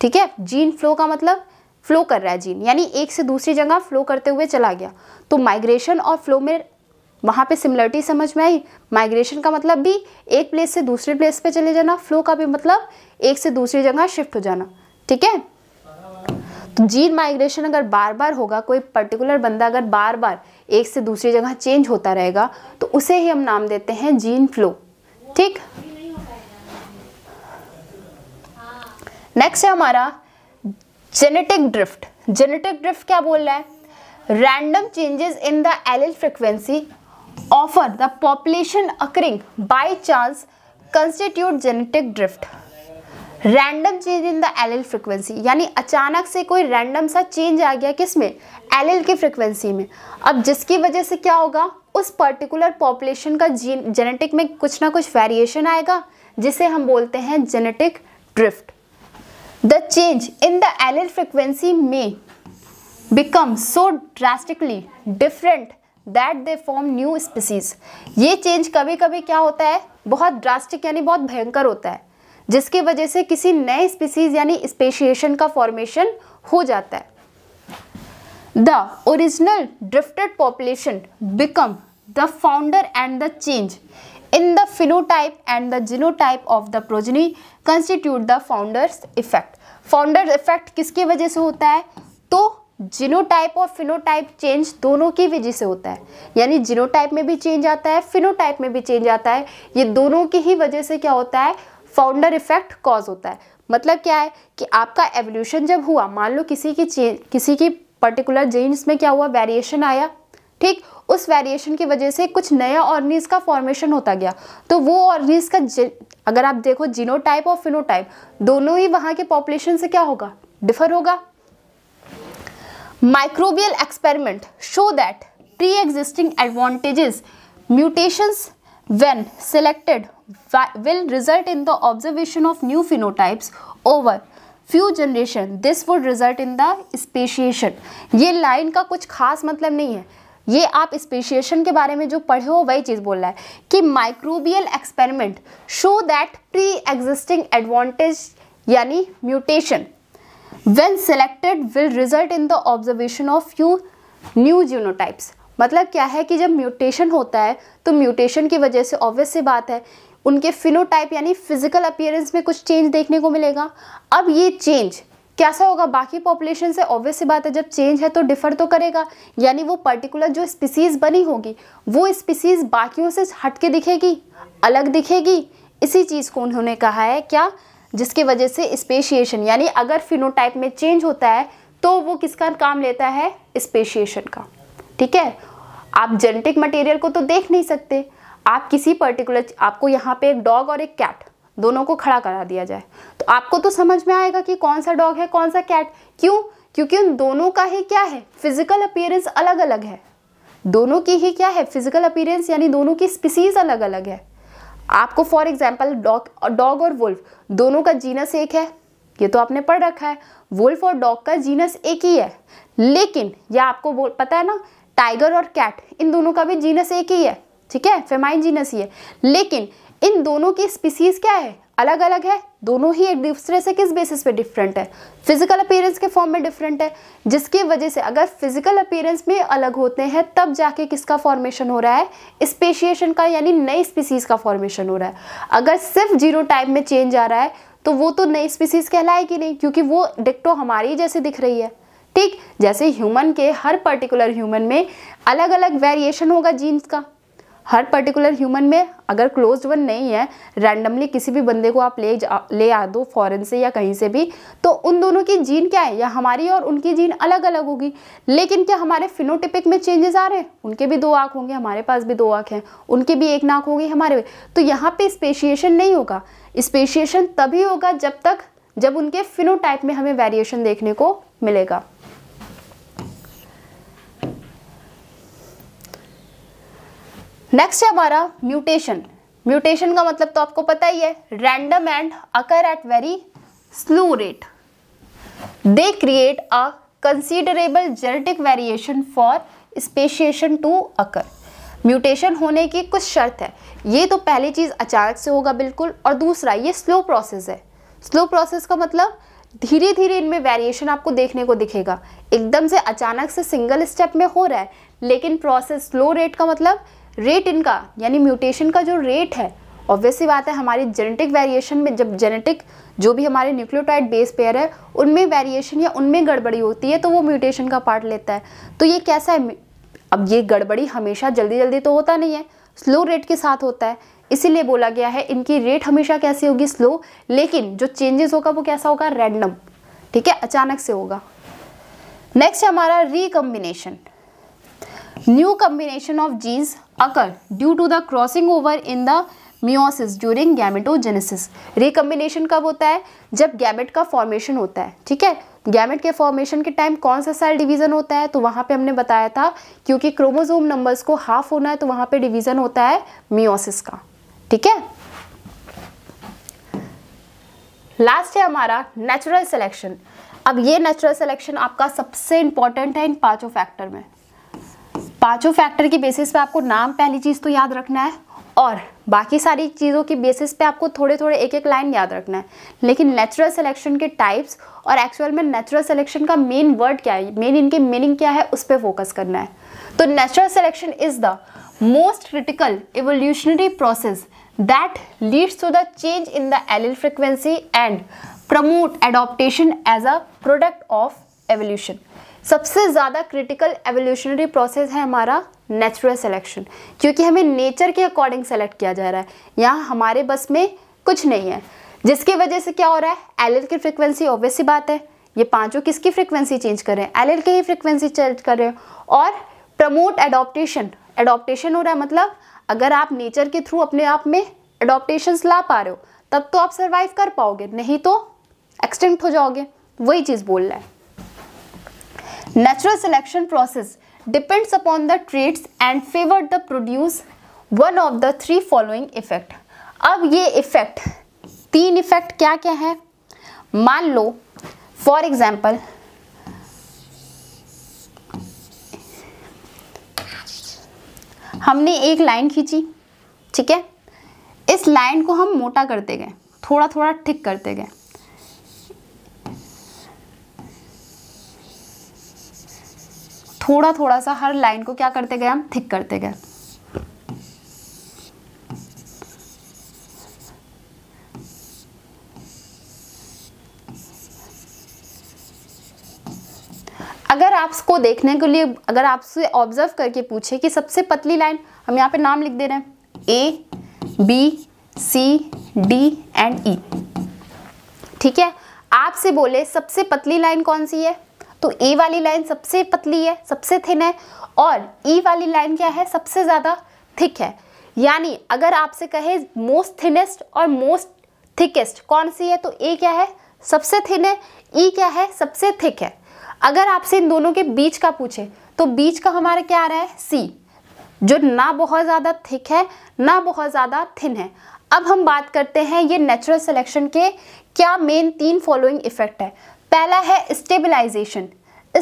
ठीक है जीन फ्लो का मतलब फ्लो कर रहा है जीन यानी एक से दूसरी जगह फ्लो करते हुए चला गया तो माइग्रेशन और फ्लो में वहाँ पे सिमिलरिटी समझ में आई माइग्रेशन का मतलब भी एक प्लेस से दूसरे प्लेस पे चले जाना फ्लो का भी मतलब एक से दूसरी जगह शिफ्ट हो जाना ठीक है जीन माइग्रेशन अगर बार बार होगा कोई पर्टिकुलर बंदा अगर बार बार एक से दूसरी जगह चेंज होता रहेगा तो उसे ही हम नाम देते हैं जीन फ्लो ठीक नेक्स्ट है हमारा जेनेटिक ड्रिफ्ट जेनेटिक ड्रिफ्ट क्या बोल रहा है random changes in the allele frequency offer the population occurring by chance constitute genetic drift random change in the allele frequency यानी अचानक से कोई रैंडम सा चेंज आ गया किस में एल की फ्रिक्वेंसी में अब जिसकी वजह से क्या होगा उस पर्टिकुलर पॉपुलेशन का जीन जेनेटिक में कुछ ना कुछ वेरिएशन आएगा जिसे हम बोलते हैं genetic drift the change in the allele frequency में become so drastically different that they form new species ये चेंज कभी कभी क्या होता है बहुत ड्रास्टिक यानी बहुत भयंकर होता है जिसके वजह से किसी नए स्पीसीज यानी स्पेशिएशन का फॉर्मेशन हो जाता है the original drifted population become the founder and the change in type and and the genotype of the progeny constitute the founders effect founder effect किसकी वजह से होता है तो टाइप और फिनोटाइप चेंज दोनों की वजह से होता है यानी टाइप में भी चेंज आता है फिनोटाइप में भी चेंज आता है ये दोनों की ही वजह से क्या होता है फाउंडर इफेक्ट कॉज होता है मतलब क्या है कि आपका एवोल्यूशन जब हुआ मान लो किसी की किसी की पर्टिकुलर जीन्स में क्या हुआ वेरिएशन आया ठीक उस वेरिएशन की वजह से कुछ नया ऑर्गनिज का फॉर्मेशन होता गया तो वो ऑर्गनिज का अगर आप देखो जीनोटाइप और फिनोटाइप दोनों ही वहाँ के पॉपुलेशन से क्या होगा डिफर होगा microbial experiment show that pre existing advantages mutations when selected will result in the observation of new phenotypes over few generation this would result in the speciation ये line का कुछ खास मतलब नहीं है ये आप स्पेशिएशन के बारे में जो पढ़े हो वही चीज़ बोल रहा है कि microbial experiment show that pre existing advantage यानी mutation when selected will result in the observation of you new genotypes मतलब क्या है कि जब म्यूटेशन होता है तो म्यूटेशन की वजह से ऑब्वियस सी बात है उनके फिनोटाइप यानी फिजिकल अपियरेंस में कुछ चेंज देखने को मिलेगा अब ये चेंज कैसा होगा बाकी पॉपुलेशन से ऑब्वियस बात है जब चेंज है तो डिफर तो करेगा यानी वो पर्टिकुलर जो स्पीसीज़ बनी होगी वो स्पीसीज़ बाकियों से हटके दिखेगी अलग दिखेगी इसी चीज़ को उन्होंने कहा है क्या जिसके वजह से स्पेशिएशन यानी अगर फिनोटाइप में चेंज होता है तो वो किसका काम लेता है स्पेशिएशन का ठीक है आप जेनेटिक मटेरियल को तो देख नहीं सकते आप किसी पर्टिकुलर आपको यहाँ पे एक डॉग और एक कैट दोनों को खड़ा करा दिया जाए तो आपको तो समझ में आएगा कि कौन सा डॉग है कौन सा कैट क्यों क्योंकि उन दोनों का ही क्या है फिजिकल अपीयरेंस अलग अलग है दोनों की ही क्या है फिजिकल अपीयरेंस यानी दोनों की स्पीसीज अलग अलग है आपको फॉर एग्जाम्पल डॉग डॉग और वुल्फ दोनों का जीनस एक है ये तो आपने पढ़ रखा है वुल्फ और डॉग का जीनस एक ही है लेकिन यह आपको पता है ना टाइगर और कैट इन दोनों का भी जीनस एक ही है ठीक है फेमाइन जीनस ही है लेकिन इन दोनों की स्पीसीज क्या है अलग अलग है दोनों ही एक दूसरे से किस बेसिस पे डिफरेंट है फिजिकल अपीयरेंस के फॉर्म में डिफरेंट है जिसकी वजह से अगर फिजिकल अपीयरेंस में अलग होते हैं तब जाके किसका फॉर्मेशन हो रहा है स्पेशिएशन का यानी नई स्पीसीज का फॉर्मेशन हो रहा है अगर सिर्फ जीरो टाइप में चेंज आ रहा है तो वो तो नई स्पीसीज कहलाएगी नहीं क्योंकि वो डिक्टो हमारी जैसे दिख रही है ठीक जैसे ह्यूमन के हर पर्टिकुलर ह्यूमन में अलग अलग वेरिएशन होगा जीन्स का हर पर्टिकुलर ह्यूमन में अगर क्लोज वन नहीं है रैंडमली किसी भी बंदे को आप ले जा ले आ दो फॉरेन से या कहीं से भी तो उन दोनों की जीन क्या है या हमारी और उनकी जीन अलग अलग होगी लेकिन क्या हमारे फिनोटिपिक में चेंजेस आ रहे हैं उनके भी दो आँख होंगे हमारे पास भी दो आँख हैं उनके भी एक नाक होगी हमारे तो यहाँ पर स्पेशिएशन नहीं होगा स्पेशिएशन तभी होगा जब तक जब उनके फिनोटाइप में हमें वेरिएशन देखने को मिलेगा नेक्स्ट है हमारा म्यूटेशन म्यूटेशन का मतलब तो आपको पता ही है random and occur at very slow rate they create a considerable genetic variation for speciation to occur mutation होने की कुछ शर्त है ये तो पहली चीज़ अचानक से होगा बिल्कुल और दूसरा ये स्लो प्रोसेस है स्लो प्रोसेस का मतलब धीरे धीरे इनमें वेरिएशन आपको देखने को दिखेगा एकदम से अचानक से सिंगल स्टेप में हो रहा है लेकिन प्रोसेस स्लो रेट का मतलब रेट इनका यानी म्यूटेशन का जो रेट है ऑब्वियसली बात है हमारी जेनेटिक वेरिएशन में जब जेनेटिक जो भी हमारे न्यूक्लियोटाइड बेस पेयर है उनमें वेरिएशन या उनमें गड़बड़ी होती है तो वो म्यूटेशन का पार्ट लेता है तो ये कैसा है अब ये गड़बड़ी हमेशा जल्दी जल्दी तो होता नहीं है स्लो रेट के साथ होता है इसीलिए बोला गया है इनकी रेट हमेशा कैसी होगी स्लो लेकिन जो चेंजेस होगा वो कैसा होगा रैंडम ठीक है अचानक से होगा नेक्स्ट हमारा recombination new combination of genes occur due to the crossing over in the meiosis during gametogenesis recombination कब होता है जब गैमेट का फॉर्मेशन होता है ठीक है गैमेट के फॉर्मेशन के टाइम कौन सा सेल डिवीजन होता है तो वहाँ पे हमने बताया था क्योंकि क्रोमोजोम नंबर्स को हाफ होना है तो वहाँ पे डिवीजन होता है मियोसिस का ठीक है लास्ट है हमारा नेचुरल सिलेक्शन अब ये नेचुरल सिलेक्शन आपका सबसे इंपॉर्टेंट है इन पांचों फैक्टर में पांचों फैक्टर के बेसिस पे आपको नाम पहली चीज़ तो याद रखना है और बाकी सारी चीज़ों के बेसिस पे आपको थोड़े थोड़े एक एक लाइन याद रखना है लेकिन नेचुरल सिलेक्शन के टाइप्स और एक्चुअल में नेचुरल सिलेक्शन का मेन वर्ड क्या है मेन इनके मीनिंग क्या है उस पर फोकस करना है तो natural selection is the most critical evolutionary process that leads to the change in the allele frequency and promote adaptation as a product of evolution सबसे ज़्यादा क्रिटिकल एवोल्यूशनरी प्रोसेस है हमारा नेचुरल सेलेक्शन क्योंकि हमें nature के according select किया जा रहा है यहाँ हमारे बस में कुछ नहीं है जिसकी वजह से क्या हो रहा है एल की फ्रिक्वेंसी ऑब्वियसली बात है ये पांचों किसकी फ्रिक्वेंसी चेंज कर रहे हैं एल की ही फ्रिक्वेंसी चेंज कर रहे हैं और प्रमोट एडोप्टेशन एडोप्टेशन हो रहा है मतलब अगर आप नेचर के थ्रू अपने आप में एडोप्टेशन ला पा रहे हो तब तो आप सर्वाइव कर पाओगे नहीं तो एक्सटिंक्ट हो जाओगे वही चीज़ बोल रहा है natural selection process depends upon the traits and favour the produce one of the three following effect अब ये इफेक्ट तीन इफेक्ट क्या क्या है मान लो फॉर एग्जाम्पल हमने एक लाइन खींची ठीक है इस लाइन को हम मोटा करते गए थोड़ा थोड़ा ठिक करते गए थोड़ा थोड़ा सा हर लाइन को क्या करते गए हम थिक करते गए अगर आपको देखने के लिए अगर आपसे ऑब्जर्व करके पूछे कि सबसे पतली लाइन हम यहाँ पे नाम लिख दे रहे हैं A B C D and E ठीक है आपसे बोले सबसे पतली लाइन कौन सी है तो ए वाली लाइन सबसे पतली है सबसे थिन है और ई e वाली लाइन क्या है सबसे ज़्यादा थिक है यानी अगर आपसे कहे मोस्ट थिनेस्ट और मोस्ट थिकेस्ट कौन सी है तो ए क्या है सबसे थिन है ई e क्या है सबसे थिक है अगर आपसे इन दोनों के बीच का पूछे तो बीच का हमारा क्या आ रहा है सी जो ना बहुत ज़्यादा थिक है ना बहुत ज़्यादा थिन है अब हम बात करते हैं ये नेचुरल सिलेक्शन के क्या मेन तीन फॉलोइंग इफेक्ट है पहला है स्टेबलाइजेशन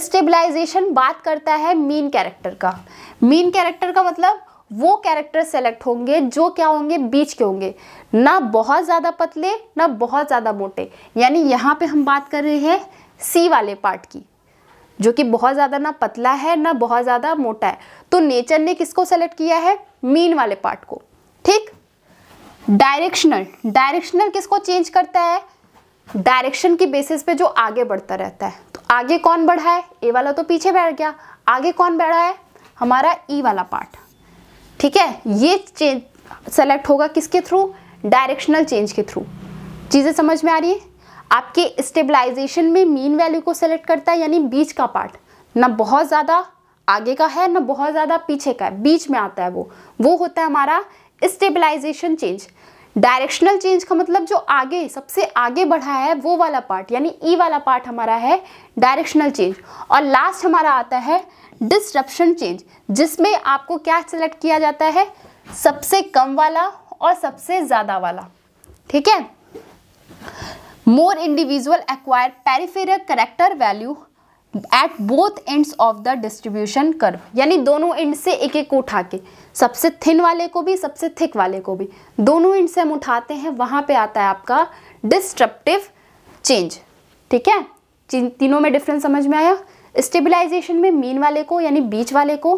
स्टेबलाइजेशन बात करता है मीन कैरेक्टर का मीन कैरेक्टर का मतलब वो कैरेक्टर सेलेक्ट होंगे जो क्या होंगे बीच के होंगे ना बहुत ज़्यादा पतले ना बहुत ज़्यादा मोटे यानी यहाँ पे हम बात कर रहे हैं सी वाले पार्ट की जो कि बहुत ज़्यादा ना पतला है ना बहुत ज़्यादा मोटा है तो नेचर ने किसको सेलेक्ट किया है मीन वाले पार्ट को ठीक डायरेक्शनल डायरेक्शनल किसको चेंज करता है डायरेक्शन की बेसिस पे जो आगे बढ़ता रहता है तो आगे कौन बढ़ा है ए वाला तो पीछे बैठ गया आगे कौन बैठा है हमारा ई वाला पार्ट ठीक है ये चेंज सेलेक्ट होगा किसके थ्रू डायरेक्शनल चेंज के थ्रू चीज़ें समझ में आ रही है आपके स्टेबलाइजेशन में मीन वैल्यू को सेलेक्ट करता है यानी बीच का पार्ट ना बहुत ज़्यादा आगे का है ना बहुत ज़्यादा पीछे का है बीच में आता है वो वो होता है हमारा स्टेबलाइजेशन चेंज डायरेक्शनल चेंज का मतलब जो आगे सबसे आगे बढ़ा है वो वाला पार्ट यानी ई e वाला पार्ट हमारा है डायरेक्शनल चेंज और लास्ट हमारा आता है डिस्ट्रप्शन चेंज जिसमें आपको क्या सिलेक्ट किया जाता है सबसे कम वाला और सबसे ज़्यादा वाला ठीक है more individual acquire peripheral character value at both ends of the distribution curve यानी दोनों एंड से एक एक को उठा के सबसे थिन वाले को भी सबसे थिक वाले को भी दोनों एंड से हम उठाते हैं वहाँ पे आता है आपका डिस्ट्रप्टिव चेंज ठीक है तीनों में डिफरेंस समझ में आया स्टेबिलाइजेशन में मेन वाले को यानी बीच वाले को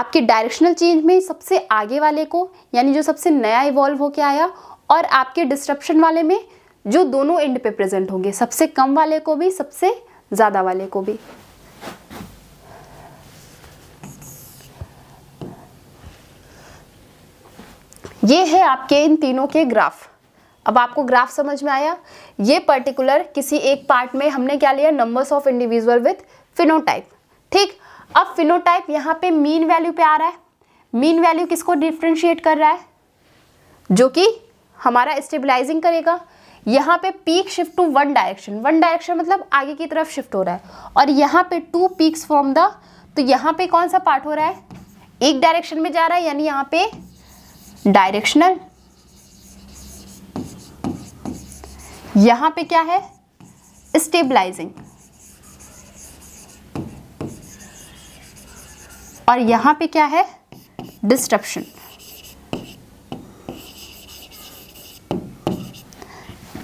आपके डायरेक्शनल चेंज में सबसे आगे वाले को यानी जो सबसे नया इवॉल्व होके आया और आपके डिस्ट्रप्शन वाले में जो दोनों एंड पे प्रेजेंट होंगे सबसे कम वाले को भी सबसे ज़्यादा वाले को भी ये है आपके इन तीनों के ग्राफ अब आपको ग्राफ समझ में आया ये पर्टिकुलर किसी एक पार्ट में हमने क्या लिया numbers of individual with phenotype ठीक अब फिनोटाइप यहाँ पे मीन वैल्यू पे आ रहा है मीन वैल्यू किसको डिफ्रेंशिएट कर रहा है जो कि हमारा स्टेबलाइजिंग करेगा यहाँ पे peak shift to one direction one direction मतलब आगे की तरफ शिफ्ट हो रहा है और यहाँ पे टू पीक्स फ्रॉम द तो यहाँ पे कौन सा पार्ट हो रहा है एक डायरेक्शन में जा रहा है यानी यहाँ पे डायरेक्शनल यहाँ पे क्या है स्टेबलाइजिंग और यहाँ पे क्या है डिस्ट्रप्शन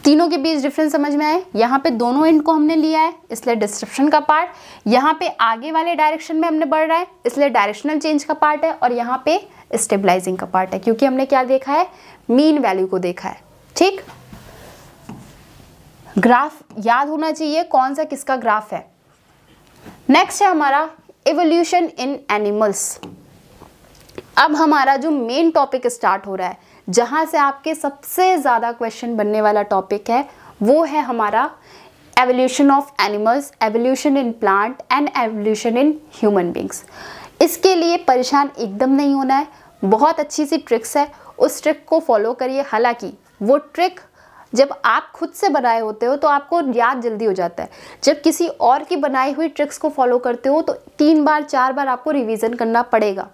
तीनों के बीच डिफरेंस समझ में आए यहाँ पे दोनों एंड को हमने लिया है इसलिए डिस्क्रिप्शन का पार्ट यहाँ पे आगे वाले डायरेक्शन में हमने बढ़ रहा है इसलिए डायरेक्शनल चेंज का पार्ट है और यहाँ पे स्टेबलाइजिंग का पार्ट है क्योंकि हमने क्या देखा है मीन वैल्यू को देखा है ठीक ग्राफ याद होना चाहिए कौन सा किसका ग्राफ है नेक्स्ट है हमारा एवोल्यूशन इन एनिमल्स अब हमारा जो मेन टॉपिक स्टार्ट हो रहा है जहाँ से आपके सबसे ज़्यादा क्वेश्चन बनने वाला टॉपिक है वो है हमारा evolution of animals evolution in plant and evolution in human beings इसके लिए परेशान एकदम नहीं होना है बहुत अच्छी सी ट्रिक्स है उस ट्रिक को फॉलो करिए हालांकि वो ट्रिक जब आप खुद से बनाए होते हो तो आपको याद जल्दी हो जाता है जब किसी और की बनाई हुई ट्रिक्स को फॉलो करते हो तो तीन बार चार बार आपको रिवीजन करना पड़ेगा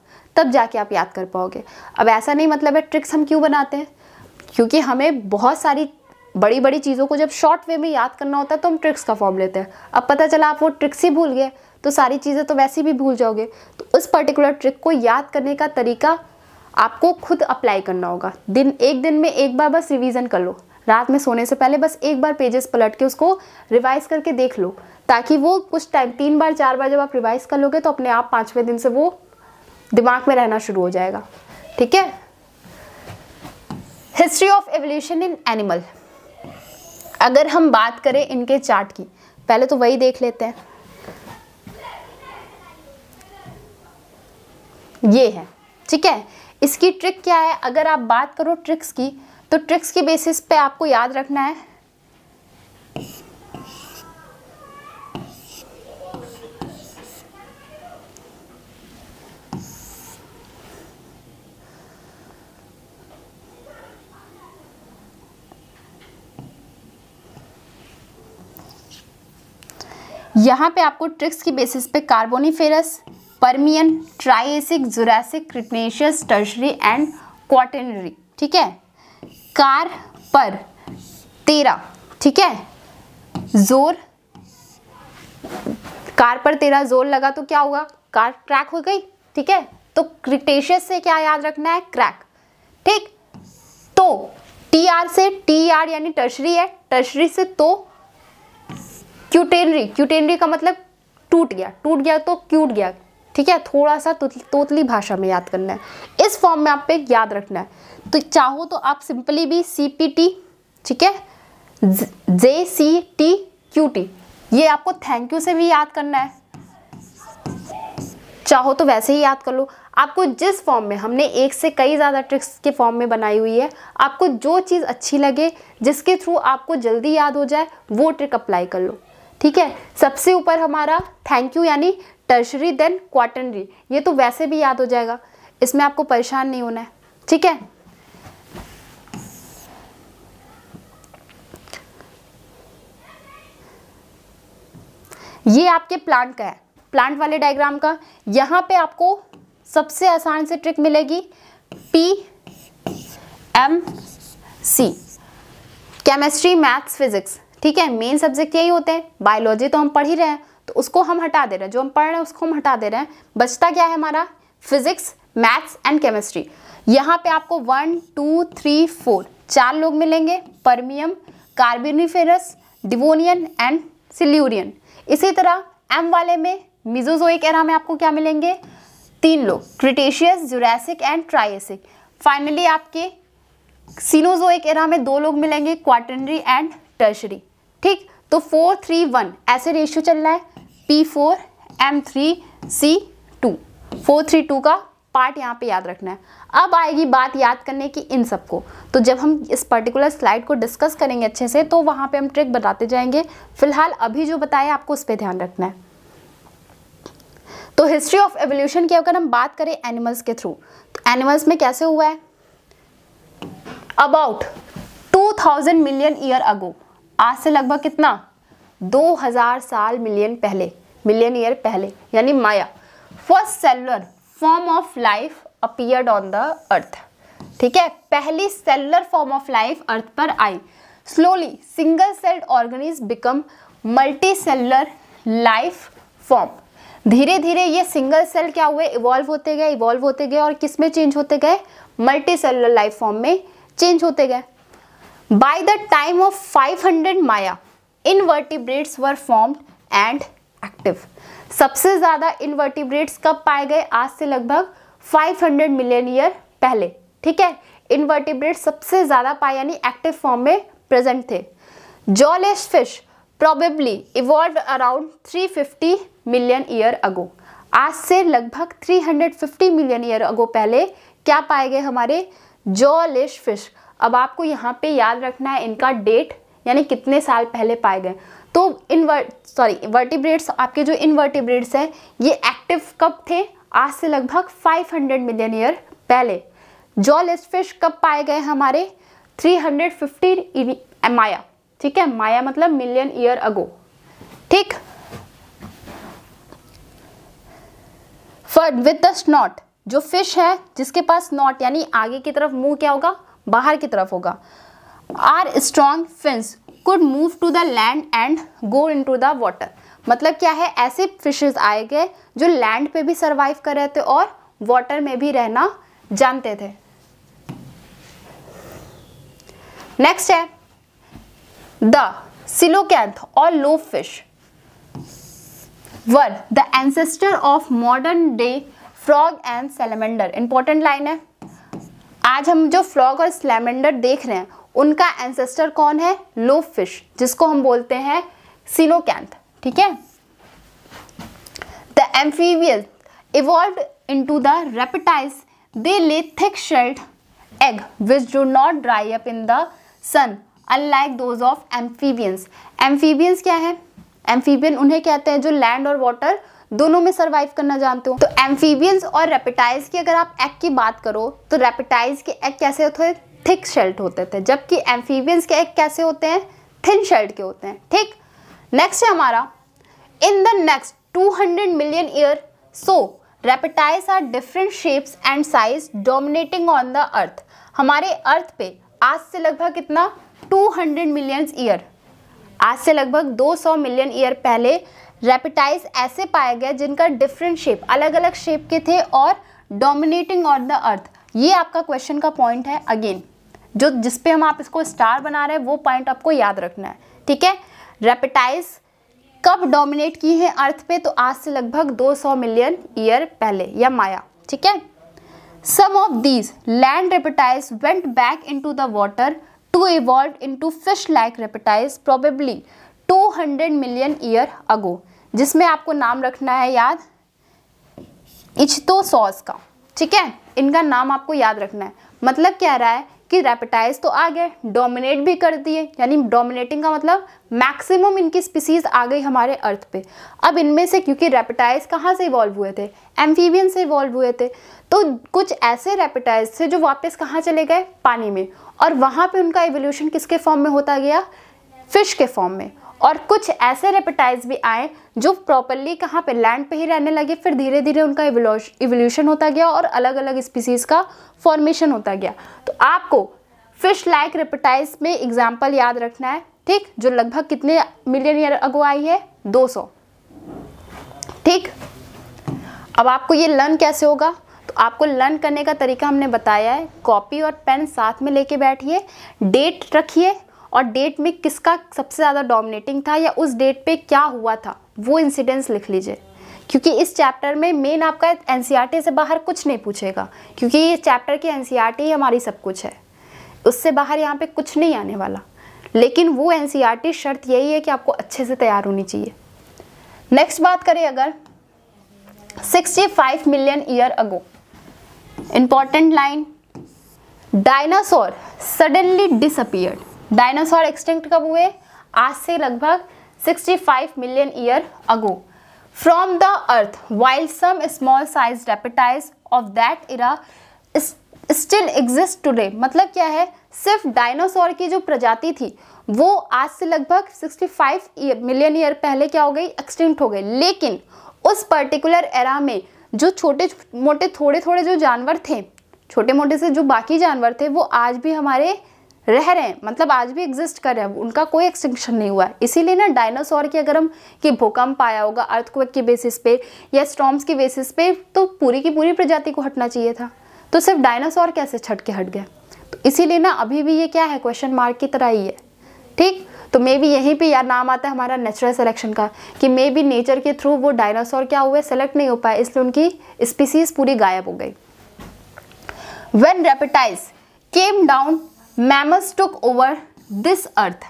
तब जाके आप याद कर पाओगे अब ऐसा नहीं मतलब है ट्रिक्स हम क्यों बनाते हैं क्योंकि हमें बहुत सारी बड़ी बड़ी चीज़ों को जब शॉर्ट वे में याद करना होता है तो हम ट्रिक्स का फॉर्म लेते हैं अब पता चला आप वो ट्रिक्स ही भूल गए तो सारी चीज़ें तो वैसे भी भूल जाओगे तो उस पर्टिकुलर ट्रिक को याद करने का तरीका आपको खुद अप्लाई करना होगा दिन एक दिन में एक बार बस रिवीजन कर लो रात में सोने से पहले बस एक बार पेजेस पलट के उसको रिवाइज करके देख लो ताकि वो कुछ टाइम तीन बार चार बार जब आप रिवाइज कर लोगे तो अपने आप पाँचवें दिन से वो दिमाग में रहना शुरू हो जाएगा ठीक है history of evolution in animal अगर हम बात करें इनके चार्ट की पहले तो वही देख लेते हैं ये है ठीक है इसकी ट्रिक क्या है अगर आप बात करो ट्रिक्स की तो ट्रिक्स की बेसिस पे आपको याद रखना है यहाँ पे आपको ट्रिक्स की बेसिस पे Carboniferous Permian Triassic Jurassic Cretaceous Tertiary and Quaternary ठीक है कार पर तेरह ठीक है जोर कार पर तेरह जोर लगा तो क्या होगा कार क्रैक हो गई ठीक है तो क्रिटेशियस से क्या याद रखना है क्रैक ठीक तो टी आर से टी आर यानी टर्शरी है टर्शरी से तो क्यूटेनरी क्यूटेनरी का मतलब टूट गया टूट गया तो क्यूट गया ठीक है थोड़ा सा तो, तोतली भाषा में याद करना है इस फॉर्म में आप पे याद रखना है तो चाहो तो आप सिंपली भी सी पी टी ठीक है J C T Q T ये आपको थैंक यू से भी याद करना है चाहो तो वैसे ही याद कर लो आपको जिस फॉर्म में हमने एक से कई ज़्यादा ट्रिक्स के फॉर्म में बनाई हुई है आपको जो चीज़ अच्छी लगे जिसके थ्रू आपको जल्दी याद हो जाए वो ट्रिक अप्लाई कर लो ठीक है सबसे ऊपर हमारा थैंक यू यानी टर्शरी देन क्वार्टनरी ये तो वैसे भी याद हो जाएगा इसमें आपको परेशान नहीं होना है ठीक है ये आपके प्लांट का है प्लांट वाले डायग्राम का यहां पे आपको सबसे आसान से ट्रिक मिलेगी P M C chemistry maths physics ठीक है मेन सब्जेक्ट यही होते हैं बायोलॉजी तो हम पढ़ ही रहे हैं तो उसको हम हटा दे रहे हैं जो हम पढ़ रहे हैं उसको हम हटा दे रहे हैं बचता क्या है हमारा फिजिक्स मैथ्स एंड केमिस्ट्री यहाँ पे आपको वन टू थ्री फोर चार लोग मिलेंगे Permian Carboniferous Devonian and Silurian इसी तरह एम वाले में मिजोजोइक एरा में आपको क्या मिलेंगे तीन लोग Cretaceous Jurassic and Triassic finally आपके सीनोजोइक एरा में दो लोग मिलेंगे क्वाटनरी एंड टर्शरी ठीक तो फोर थ्री वन ऐसे रेशियो चल रहा है P four M three C two four three two का पार्ट यहाँ पे याद रखना है अब आएगी बात याद करने की इन सबको तो जब हम इस पर्टिकुलर स्लाइड को डिस्कस करेंगे अच्छे से तो वहाँ पे हम ट्रिक बताते जाएंगे फिलहाल अभी जो बताया आपको उस पर ध्यान रखना है तो हिस्ट्री ऑफ एवोल्यूशन की अगर हम बात करें एनिमल्स के थ्रू तो एनिमल्स में कैसे हुआ है about two million year ago आज से लगभग कितना 2000 साल मिलियन पहले मिलियन ईयर पहले यानी माया first cellular form of life appeared on the earth ठीक है पहली cellular form of life earth पर आई slowly single celled organism become multi cellular life form धीरे धीरे ये सिंगल सेल क्या हुए इवॉल्व होते गए इवॉल्व होते गए और किस में चेंज होते गए मल्टी सेलुलर लाइफ फॉर्म में चेंज होते गए द टाइम ऑफ फाइव 500 माया invertebrates were formed and active सबसे ज़्यादा इनवर्टिब्रेट्स कब पाए गए आज से लगभग 500 मिलियन ईयर पहले ठीक है इनवर्टिब्रेट सबसे ज़्यादा पाए यानी एक्टिव फॉर्म में प्रेजेंट थे jawless fish probably evolve around 350 million year ago आज से लगभग 350 मिलियन ईयर अगो पहले क्या पाए गए हमारे जॉलेश फिश अब आपको यहाँ पे याद रखना है इनका डेट यानी कितने साल पहले पाए गए तो इनवर्ट सॉरी वर्टिब्रेड्स आपके जो इनवर्टिब्रेट्स हैं ये एक्टिव कब थे आज से लगभग 500 मिलियन ईयर पहले जॉलेस फिश कब पाए गए हमारे 350 माया ठीक है माया मतलब मिलियन ईयर अगो ठीक फॉर विद द स्नॉट जो फिश है जिसके पास नॉट यानी आगे की तरफ मुंह क्या होगा बाहर की तरफ होगा are strong fins could move to the land and go into the water मतलब क्या है ऐसे फिशेज आए गए जो लैंड पे भी सर्वाइव कर रहे थे और वाटर में भी रहना जानते थे नेक्स्ट है द सिलोकैंथ और lobe fish were the ancestor of modern day frog and salamander important line है आज हम जो फ्लॉग और स्लैमेंडर देख रहे हैं उनका एंसेस्टर कौन है लो फिश जिसको हम बोलते हैं सिनोकैंथ ठीक है the amphibian evolve into the reptiles they lay thick shelled egg which do not dry up in the sun unlike those of amphibians amphibians क्या है एम्फीबियन उन्हें कहते हैं जो लैंड और वाटर दोनों में सर्वाइव करना जानते हो तो एम्फीबियंस और रेपिटाइज की अगर आप एग की बात करो तो रेपिटाइज के एग कैसे होते हैं थिक शेल्ट होते थे जबकि एम्फीबियंस के एग कैसे होते हैं थिन शेल्ट के होते हैं ठीक नेक्स्ट है हमारा in the next two million year so reptiles are different shapes and size dominating on the earth हमारे अर्थ पे आज से लगभग कितना 200 मिलियन ईयर आज से लगभग 200 मिलियन ईयर पहले रेपिटाइज ऐसे पाया गया जिनका डिफरेंट शेप अलग अलग शेप के थे और डोमिनेटिंग ऑन द अर्थ ये आपका क्वेश्चन का पॉइंट है अगेन जो जिस पे हम आप इसको स्टार बना रहे हैं वो पॉइंट आपको याद रखना है ठीक है रेपिटाइज कब डोमिनेट की है अर्थ पे तो आज से लगभग 200 मिलियन ईयर पहले या माया ठीक है some of these land reptiles went back in the water to evolve in fish like reptiles probably 200 million year ago जिसमें आपको नाम रखना है याद इचतो सॉस का ठीक है इनका नाम आपको याद रखना है मतलब क्या रहा है कि रेपिटाइज तो आ गए डोमिनेट भी कर दिए यानी डोमिनेटिंग का मतलब मैक्सिमम इनकी स्पीसीज आ गई हमारे अर्थ पे अब इनमें से क्योंकि रेपिटाइज कहाँ से इवॉल्व हुए थे एम्फीवियन से इवॉल्व हुए थे तो कुछ ऐसे रेपिटाइज थे जो वापस कहाँ चले गए पानी में और वहाँ पे उनका एवोल्यूशन किसके फॉर्म में होता गया फिश के फॉर्म में और कुछ ऐसे रेपेटाइज भी आए जो प्रॉपरली कहाँ पे लैंड पे ही रहने लगे फिर धीरे धीरे उनका इवोल्यूशन होता गया और अलग अलग स्पीसीज़ का फॉर्मेशन होता गया तो आपको फिश लाइक रेपेटाइज में एग्जाम्पल याद रखना है ठीक जो लगभग कितने मिलियन ईयर अगो आई है 200 ठीक अब आपको ये लर्न कैसे होगा तो आपको लर्न करने का तरीका हमने बताया है कॉपी और पेन साथ में लेके बैठिए डेट रखिए और डेट में किसका सबसे ज़्यादा डोमिनेटिंग था या उस डेट पे क्या हुआ था वो इंसिडेंस लिख लीजिए क्योंकि इस चैप्टर में मेन आपका एन e से बाहर कुछ नहीं पूछेगा क्योंकि ये चैप्टर की एन e ही हमारी सब कुछ है उससे बाहर यहाँ पे कुछ नहीं आने वाला लेकिन वो एन e शर्त यही है कि आपको अच्छे से तैयार होनी चाहिए नेक्स्ट बात करें अगर 65 million year ago important line dinosaur suddenly disappeared dinosaur extinct कब हुए आज से लगभग 65 million year ago from the earth while some small size reptiles of that era still exist today मतलब क्या है सिर्फ डायनासोर की जो प्रजाति थी वो आज से लगभग 65 मिलियन ईयर पहले क्या हो गई एक्सटिंक्ट हो गई लेकिन उस पर्टिकुलर एरा में जो छोटे मोटे थोड़े थोड़े जो जानवर थे छोटे मोटे से जो बाकी जानवर थे वो आज भी हमारे रह रहे हैं मतलब आज भी एग्जिस्ट कर रहे हैं उनका कोई एक्सटिंक्शन नहीं हुआ है इसीलिए ना डायनासोर की अगर हम कि भूकंप आया होगा अर्थक्वेक के बेसिस पे या स्टॉम्स के बेसिस पे तो पूरी की पूरी प्रजाति को हटना चाहिए था तो सिर्फ डायनासोर कैसे छट के हट गए तो इसीलिए ना अभी भी ये क्या है क्वेश्चन मार्क की तरह ही है ठीक तो मे बी यहीं पे यार नाम आता है हमारा नेचुरल सेलेक्शन का कि मे बी नेचर के थ्रू वो डायनासोर क्या हुए सेलेक्ट नहीं हो पाए इसलिए उनकी स्पीसीज पूरी गायब हो गई when reptiles came down mammals took over this earth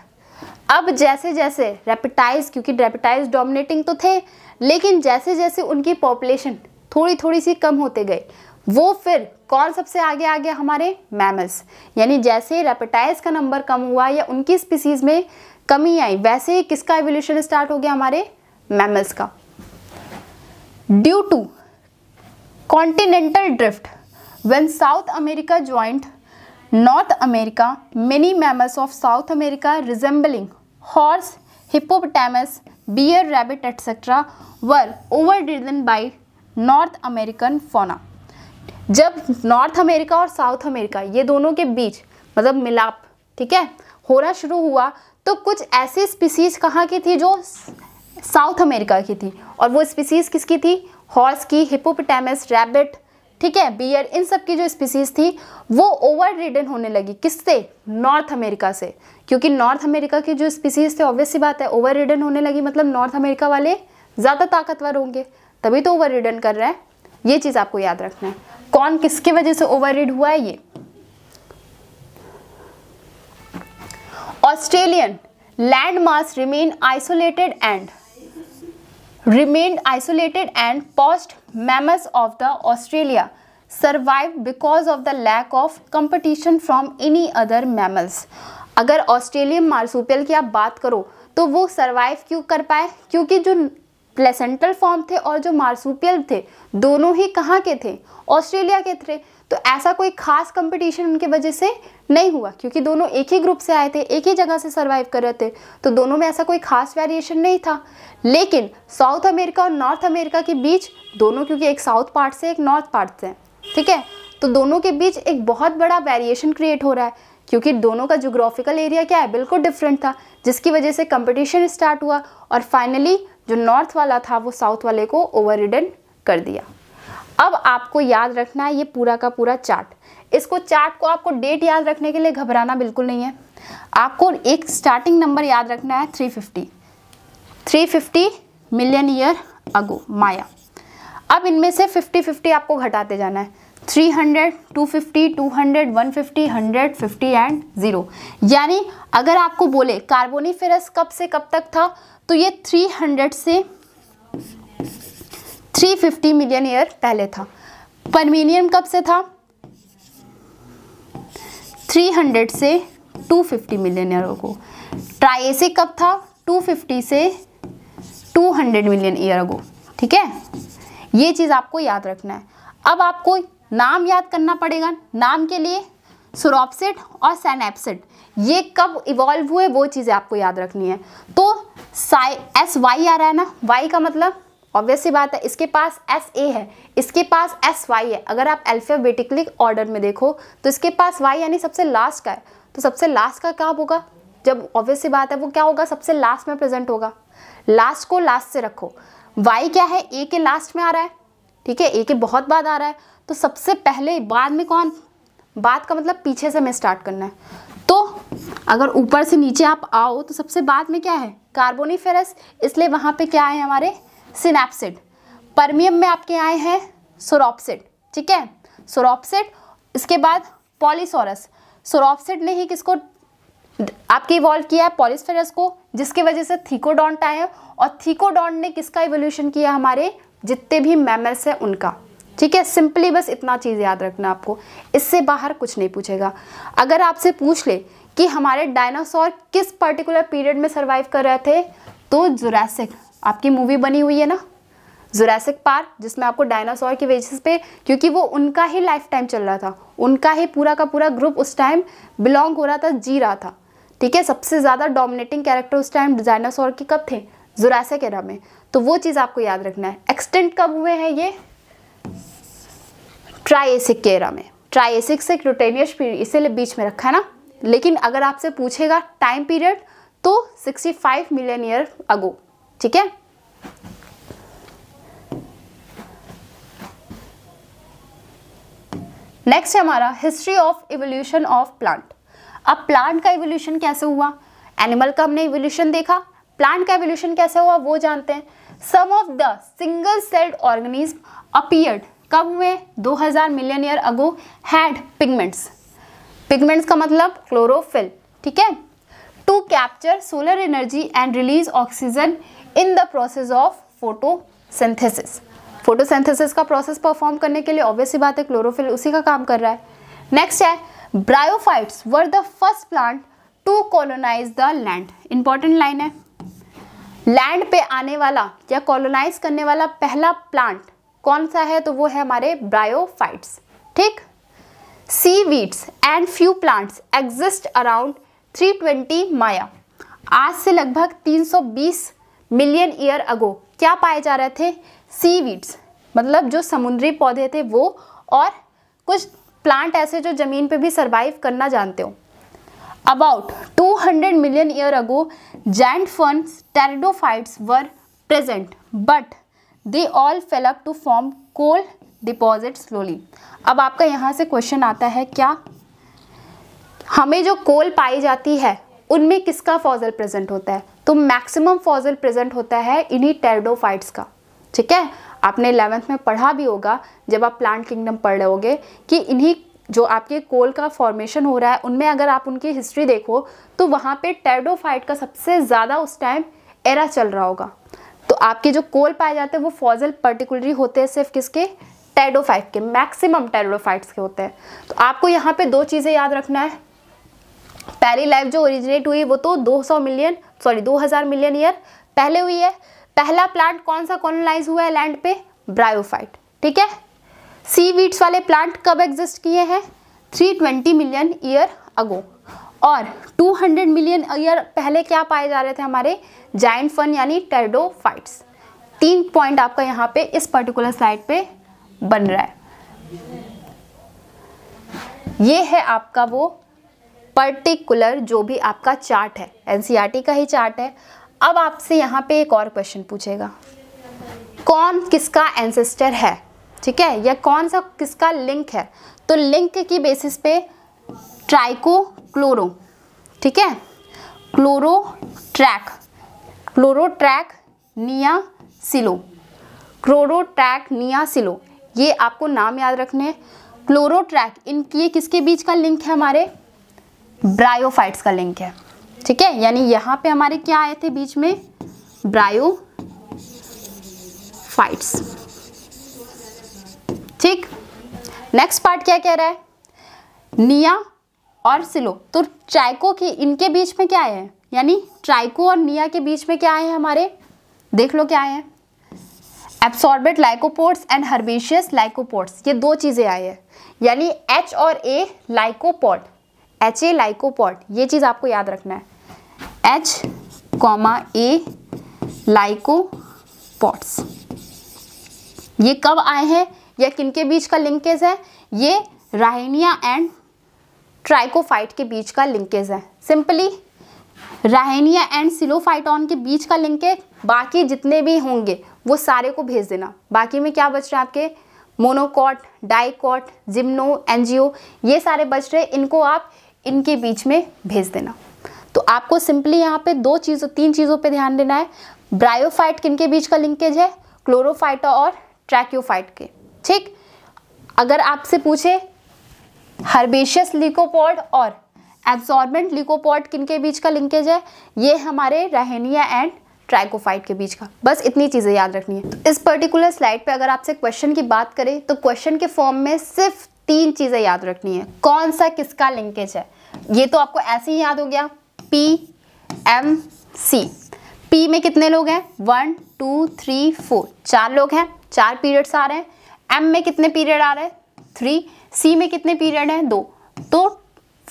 अब जैसे जैसे रेपिटाइज क्योंकि रेपिटाइज डोमिनेटिंग तो थे लेकिन जैसे जैसे उनकी पॉपुलेशन थोड़ी थोड़ी सी कम होते गए वो फिर कौन सबसे आगे आ गया हमारे मैमल्स यानी जैसे रेपिटाइज का नंबर कम हुआ या उनकी स्पीसीज़ में कमी आई वैसे ही किसका एवोल्यूशन स्टार्ट हो गया हमारे मैमल्स का due to continental drift when South America joined North America many mammals of South America resembling horse hippopotamus bear rabbit etcetera were overridden by North American fauna जब North America और South America ये दोनों के बीच मतलब मिलाप ठीक है होना शुरू हुआ तो कुछ ऐसी स्पीसीज कहाँ की थी जो साउथ अमेरिका की थी और वो स्पीसीज किसकी थी हॉर्स की हिपोपटैमस रैबिट ठीक है बियर इन सब की जो स्पीसीज थी वो ओवर रिडन होने लगी किससे नॉर्थ अमेरिका से क्योंकि नॉर्थ अमेरिका की जो स्पीसीज थे ऑब्वियस सी बात है ओवर रिडन होने लगी मतलब नॉर्थ अमेरिका वाले ज़्यादा ताकतवर होंगे तभी तो ओवर रिडन कर रहे हैं ये चीज़ आपको याद रखना है कौन किसकी वजह से ओवर हुआ है ये Australian land mass remain isolated and remain isolated and pouched mammals of the Australia survived because of the lack of competition from any other mammals. अगर ऑस्ट्रेलियन मार्सूपियल की आप बात करो तो वो सर्वाइव क्यों कर पाए क्योंकि जो प्लेसेंटल फॉर्म थे और जो मार्सूपियल थे दोनों ही कहाँ के थे ऑस्ट्रेलिया के थे तो ऐसा कोई खास कंपटीशन उनके वजह से नहीं हुआ क्योंकि दोनों एक ही ग्रुप से आए थे एक ही जगह से सर्वाइव कर रहे थे तो दोनों में ऐसा कोई खास वेरिएशन नहीं था लेकिन साउथ अमेरिका और नॉर्थ अमेरिका के बीच दोनों क्योंकि एक साउथ पार्ट से एक नॉर्थ पार्ट से ठीक है तो दोनों के बीच एक बहुत बड़ा वेरिएशन क्रिएट हो रहा है क्योंकि दोनों का जोग्राफिकल एरिया क्या है बिल्कुल डिफरेंट था जिसकी वजह से कंपटीशन स्टार्ट हुआ और फाइनली जो नॉर्थ वाला था वो साउथ वाले को ओवर कर दिया अब आपको याद रखना है ये पूरा का पूरा चार्ट इसको चार्ट को आपको डेट याद रखने के लिए घबराना बिल्कुल नहीं है आपको एक स्टार्टिंग नंबर याद रखना है 350 350 मिलियन ईयर अगो माया अब इनमें से 50 50 आपको घटाते जाना है 300, 250, 200, 150, 100, 50 एंड ज़ीरो यानी अगर आपको बोले कार्बोनीफेरस कब से कब तक था तो ये 300 से 350 मिलियन ईयर पहले था परमीनियम कब से था 300 से 250 मिलियन ईयरों को ट्राइसिक कब था 250 से 200 मिलियन ईयर को ठीक है ये चीज़ आपको याद रखना है अब आपको नाम याद करना पड़ेगा नाम के लिए सुरॉपसिट और सैनैपसिट ये कब इवॉल्व हुए वो चीज़ें आपको याद रखनी है तो साई एस वाई आ रहा है ना वाई का मतलब ऑब्वियस सी बात है इसके पास एस ए है इसके पास एस वाई है अगर आप अल्फ़ाबेटिकली ऑर्डर में देखो तो इसके पास वाई यानी सबसे लास्ट का है तो सबसे लास्ट का क्या होगा जब ऑब्वियस सी बात है वो क्या होगा सबसे लास्ट में प्रेजेंट होगा लास्ट को लास्ट से रखो वाई क्या है ए के लास्ट में आ रहा है ठीक है ए के बहुत बाद आ रहा है तो सबसे पहले बाद में कौन बाद का मतलब पीछे से हमें स्टार्ट करना है तो अगर ऊपर से नीचे आप आओ तो सबसे बाद में क्या है कार्बोनीफेरस इसलिए वहाँ पे क्या है हमारे सिनेप्सिड परमियम में आपके आए हैं सोरॉप्सिड ठीक है सोरोपसिड इसके बाद पॉलीसोरस सोरोपसिड ने ही किसको आपके इवॉल्व किया है पॉलिसफेरस को जिसकी वजह से थीकोडॉन्ट आए और थीकोडॉन्ट ने किसका इवोल्यूशन किया हमारे जितने भी मैमल्स हैं उनका ठीक है सिंपली बस इतना चीज़ याद रखना आपको इससे बाहर कुछ नहीं पूछेगा अगर आपसे पूछ ले कि हमारे डायनासोर किस पर्टिकुलर पीरियड में सर्वाइव कर रहे थे तो जुरासिक आपकी मूवी बनी हुई है ना जुरासिक पार्क जिसमें आपको डायनासोर के वेजेस पे क्योंकि वो उनका ही लाइफ टाइम चल रहा था उनका ही पूरा का पूरा ग्रुप उस टाइम बिलोंग हो रहा था जी रहा था ठीक है सबसे ज़्यादा डोमिनेटिंग कैरेक्टर उस टाइम डायनासोर के कब थे जोरासिक एरा में तो वो चीज़ आपको याद रखना है एक्सटेंट कब हुए हैं ये ट्राइसिक के एरा में ट्राइसिक से क्रोटेनियस पीरियड इसीलिए बीच में रखा है ना लेकिन अगर आपसे पूछेगा टाइम पीरियड तो 65 मिलियन ईयर अगो ठीक है नेक्स्ट है हमारा history of evolution of plant अब प्लांट का इवोल्यूशन कैसे हुआ एनिमल का हमने इवोल्यूशन देखा प्लांट का इवोल्यूशन कैसे हुआ वो जानते हैं some of the single celled organism appeared कब हुए 2000 million year ago had pigments pigments का मतलब क्लोरोफिल ठीक है to capture solar energy and release oxygen in the process of photosynthesis photosynthesis का प्रोसेस परफॉर्म करने के लिए ऑब्वियस बात है क्लोरोफिल उसी का काम कर रहा है नेक्स्ट है bryophytes were the first plant to colonize the land important line है लैंड पे आने वाला या कॉलोनाइज करने वाला पहला प्लांट कौन सा है तो वो है हमारे ब्रायोफाइट्स ठीक sea weeds and few plants exist around 320 माया आज से लगभग 320 सौ मिलियन ईयर अगो क्या पाए जा रहे थे सी वीड्स मतलब जो समुद्री पौधे थे वो और कुछ प्लांट ऐसे जो ज़मीन पे भी सर्वाइव करना जानते हो about 200 million year ago giant ferns pteridophytes were present but they all fell up to form coal deposit slowly अब आपका यहाँ से क्वेश्चन आता है क्या हमें जो कोल पाई जाती है उनमें किसका फॉजल प्रेजेंट होता है तो मैक्सिमम फॉजल प्रेजेंट होता है इन्हीं टेरडोफाइट्स का ठीक है आपने इलेवेंथ में पढ़ा भी होगा जब आप प्लांट किंगडम पढ़ रहे होगे कि इन्हीं जो आपके कोल का फॉर्मेशन हो रहा है उनमें अगर आप उनकी हिस्ट्री देखो तो वहाँ पे टेरडोफाइट का सबसे ज़्यादा उस टाइम एरा चल रहा होगा तो आपके जो कोल पाए जाते हैं वो फॉजल पर्टिकुलरली होते हैं सिर्फ किसके टेरडोफाइट के मैक्सिमम टेरडोफाइट्स के होते हैं तो आपको यहाँ पे दो चीज़ें याद रखना है पहली लाइफ जो ओरिजिनेट हुई वो तो 200 मिलियन सॉरी 2000 मिलियन ईयर पहले हुई है पहला प्लांट कौन सा कॉलोनाइज हुआ है लैंड पे ब्रायोफाइट ठीक है सी वीड्स वाले प्लांट कब एग्जिस्ट किए हैं 320 मिलियन ईयर अगो और 200 मिलियन ईयर पहले क्या पाए जा रहे थे हमारे जाइंट फन यानी टेरडोफाइट्स तीन पॉइंट आपका यहाँ पे इस पर्टिकुलर स्लाइड पे बन रहा है ये है आपका वो पर्टिकुलर जो भी आपका चार्ट है एन e का ही चार्ट है अब आपसे यहाँ पे एक और क्वेश्चन पूछेगा कौन किसका एंसेस्टर है ठीक है या कौन सा किसका लिंक है तो लिंक की बेसिस पे ट्राइको क्लोरो ठीक है क्लोरो ट्रैक क्लोरो ट्रैक निया सिलो क्लोरो ट्रैक निया सिलो ये आपको नाम याद रखने क्लोरो ट्रैक इनकी ये किसके बीच का लिंक है हमारे ब्रायोफाइट्स का लिंक है ठीक है यानी यहाँ पे हमारे क्या आए थे बीच में ब्रायो फाइट्स ठीक नेक्स्ट पार्ट क्या कह रहा है निया और सिलो तो ट्राइको के इनके बीच में क्या है यानी ट्राइको और निया के बीच में क्या है हमारे देख लो क्या है एब्सॉर्बेट लाइकोपोर्ट्स एंड हर्बेशियस लाइकोपोर्ट्स ये दो चीज़ें आई है यानी एच और ए लाइकोपोर्ट एच ए लाइकोपॉट ये चीज़ आपको याद रखना है एच कॉमा ए लाइकोपॉट्स ये कब आए हैं या किनके बीच का लिंकेज है ये राहनिया एंड ट्राइकोफाइट के बीच का लिंकेज है सिंपली राहनिया एंड सिलोफाइटॉन के बीच का लिंकेज बाकी जितने भी होंगे वो सारे को भेज देना बाकी में क्या बच रहे हैं आपके मोनोकॉट डाइकॉट जिम्नो एनजीओ ये सारे बच रहे इनको आप इनके बीच में भेज देना तो आपको सिंपली यहाँ पे दो चीज़ों तीन चीज़ों पे ध्यान देना है ब्रायोफाइट किन के बीच का लिंकेज है क्लोरोफाइटा और ट्रैक्योफाइट के ठीक अगर आपसे पूछे हर्बेशियस लिकोपॉड और एब्जॉर्बेंट लिकोपॉड किन के बीच का लिंकेज है ये हमारे रहनिया एंड ट्राइकोफाइट के बीच का बस इतनी चीज़ें याद रखनी है तो इस पर्टिकुलर स्लाइड पे अगर आपसे क्वेश्चन की बात करें तो क्वेश्चन के फॉर्म में सिर्फ तीन चीज़ें याद रखनी है कौन सा किसका लिंकेज है ये तो आपको ऐसे ही याद हो गया पी एम सी पी में कितने लोग हैं वन टू थ्री फोर चार लोग हैं चार पीरियड्स आ रहे हैं एम में कितने पीरियड आ रहे हैं थ्री सी में कितने पीरियड हैं दो तो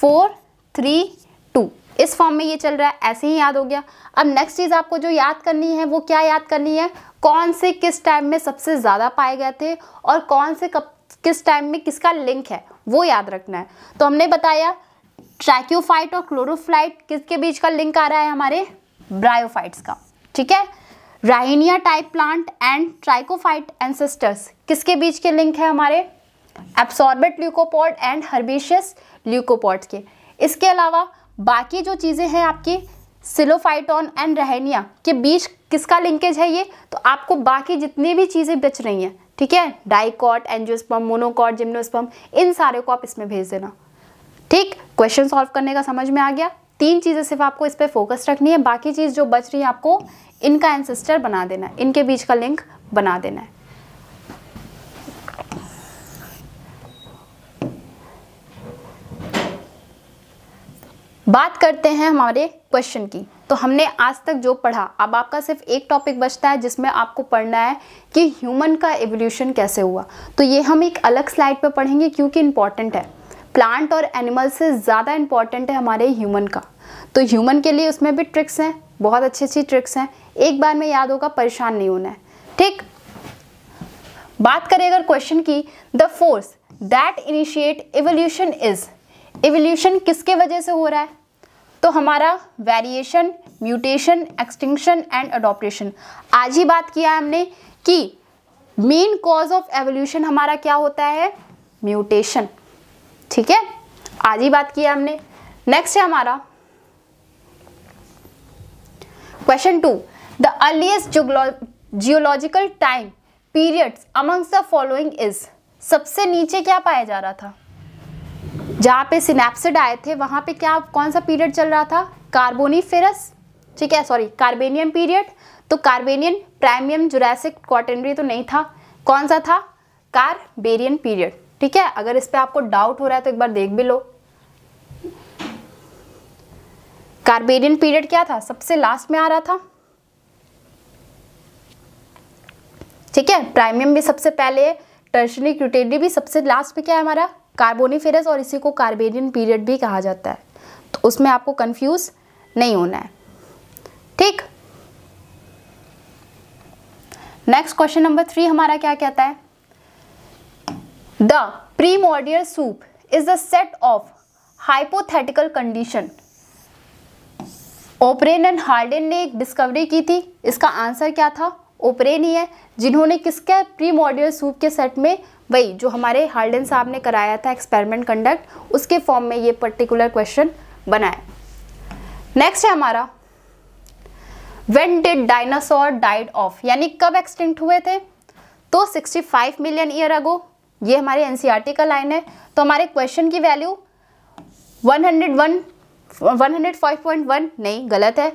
फोर थ्री टू इस फॉर्म में ये चल रहा है ऐसे ही याद हो गया अब नेक्स्ट चीज़ आपको जो याद करनी है वो क्या याद करनी है कौन से किस टाइम में सबसे ज़्यादा पाए गए थे और कौन से कब किस टाइम में किसका लिंक है वो याद रखना है तो हमने बताया ट्रैक्योफाइट और क्लोरोफ्लाइट किसके बीच का लिंक आ रहा है हमारे ब्रायोफाइट्स का ठीक है Rhynia type plant and trichophyte ancestors किसके बीच के लिंक है हमारे एब्सॉर्बेट ल्यूकोपॉड एंड हर्बेशियस ल्यूकोपॉड के इसके अलावा बाकी जो चीज़ें हैं आपकी सिलोफाइटॉन एंड रहनिया के बीच किसका लिंकेज है ये तो आपको बाकी जितनी भी चीज़ें बच रही हैं ठीक है डाइकॉट एंजियोस्पर्म मोनोकॉट जिम्नोस्पम इन सारे को आप इसमें भेज देना ठीक क्वेश्चन सॉल्व करने का समझ में आ गया तीन चीज़ें सिर्फ आपको इस पर फोकस रखनी है बाकी चीज़ जो बच रही है आपको इनका एंसेस्टर बना देना है इनके बीच का लिंक बना देना है बात करते हैं हमारे क्वेश्चन की तो हमने आज तक जो पढ़ा अब आपका सिर्फ एक टॉपिक बचता है जिसमें आपको पढ़ना है कि ह्यूमन का एवोल्यूशन कैसे हुआ तो ये हम एक अलग स्लाइड पर पढ़ेंगे क्योंकि इम्पॉर्टेंट है प्लांट और एनिमल से ज़्यादा इम्पॉर्टेंट है हमारे ह्यूमन का तो ह्यूमन के लिए उसमें भी ट्रिक्स हैं बहुत अच्छी अच्छी ट्रिक्स हैं एक बार में याद होगा परेशान नहीं होना है ठीक बात करें अगर क्वेश्चन की the force that initiate evolution is evolution किसके वजह से हो रहा है तो हमारा variation mutation extinction and adaptation आज ही बात किया हमने कि मेन कॉज ऑफ एवोल्यूशन हमारा क्या होता है म्यूटेशन ठीक है आज ही बात किया हमने नेक्स्ट है हमारा question to the earliest geological time periods amongst the following is सबसे नीचे क्या पाया जा रहा था जहाँ पे सिनेप्सिड आए थे वहाँ पे क्या कौन सा पीरियड चल रहा था कार्बोनी फेरस ठीक है सॉरी कार्बेनियम पीरियड तो कार्बेनियन प्राइमियम जुरासिक क्वार्टनरी तो नहीं था कौन सा था कार्बेरियन पीरियड ठीक है अगर इस पर आपको डाउट हो रहा है तो एक बार देख भी लो कार्बेरियन पीरियड क्या था सबसे लास्ट में आ रहा था ठीक है प्राइमियम भी सबसे पहले टर्शनी क्यूटेडी भी सबसे लास्ट में क्या है हमारा कार्बोनीफेरस और इसी को कार्बेनियन पीरियड भी कहा जाता है तो उसमें आपको कंफ्यूज नहीं होना है ठीक नेक्स्ट क्वेश्चन नंबर थ्री हमारा क्या कहता है the primordial soup is the set of hypothetical condition Oparin and Haldane ने एक डिस्कवरी की थी इसका आंसर क्या था ओपरेन ही है जिन्होंने किसके प्रीमोर्डियल सूप के सेट में वही जो हमारे हार्डन साहब ने कराया था एक्सपेरिमेंट कंडक्ट उसके फॉर्म में ये पर्टिकुलर क्वेश्चन बना है नेक्स्ट है हमारा when did dinosaur died off यानी कब एक्सटिंक्ट हुए थे तो 65 मिलियन ईयर अगो ये हमारे एनसीईआरटी e का लाइन है तो हमारे क्वेश्चन की वैल्यू 101 105.1 नहीं गलत है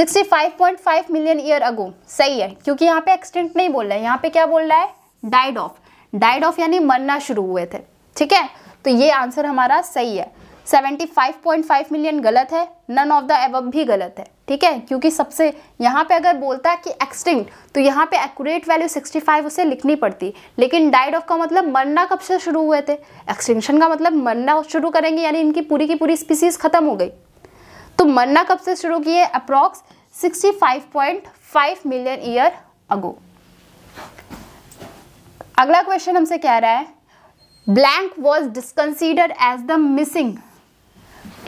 65.5 मिलियन ईयर अगो सही है क्योंकि यहाँ पे एक्सटिंक्ट नहीं बोल रहा है यहाँ पे क्या बोल रहा है डाइड ऑफ डाइड ऑफ यानी मरना शुरू हुए थे ठीक है तो ये आंसर हमारा सही है 75.5 मिलियन गलत है नन ऑफ द एबव भी गलत है ठीक है क्योंकि सबसे यहाँ पे अगर बोलता है कि एक्सटिंक्ट तो यहाँ पे एक्यूरेट वैल्यू 65 उसे लिखनी पड़ती लेकिन डाइड ऑफ का मतलब मरना कब से शुरू हुए थे एक्सटिंक्शन का मतलब मरना शुरू करेंगे यानी इनकी पूरी की पूरी स्पीसीज खत्म हो गई तो मरना कब से शुरू किए approx sixty million year ago अगला क्वेश्चन हमसे कह रहा है blank was considered as the missing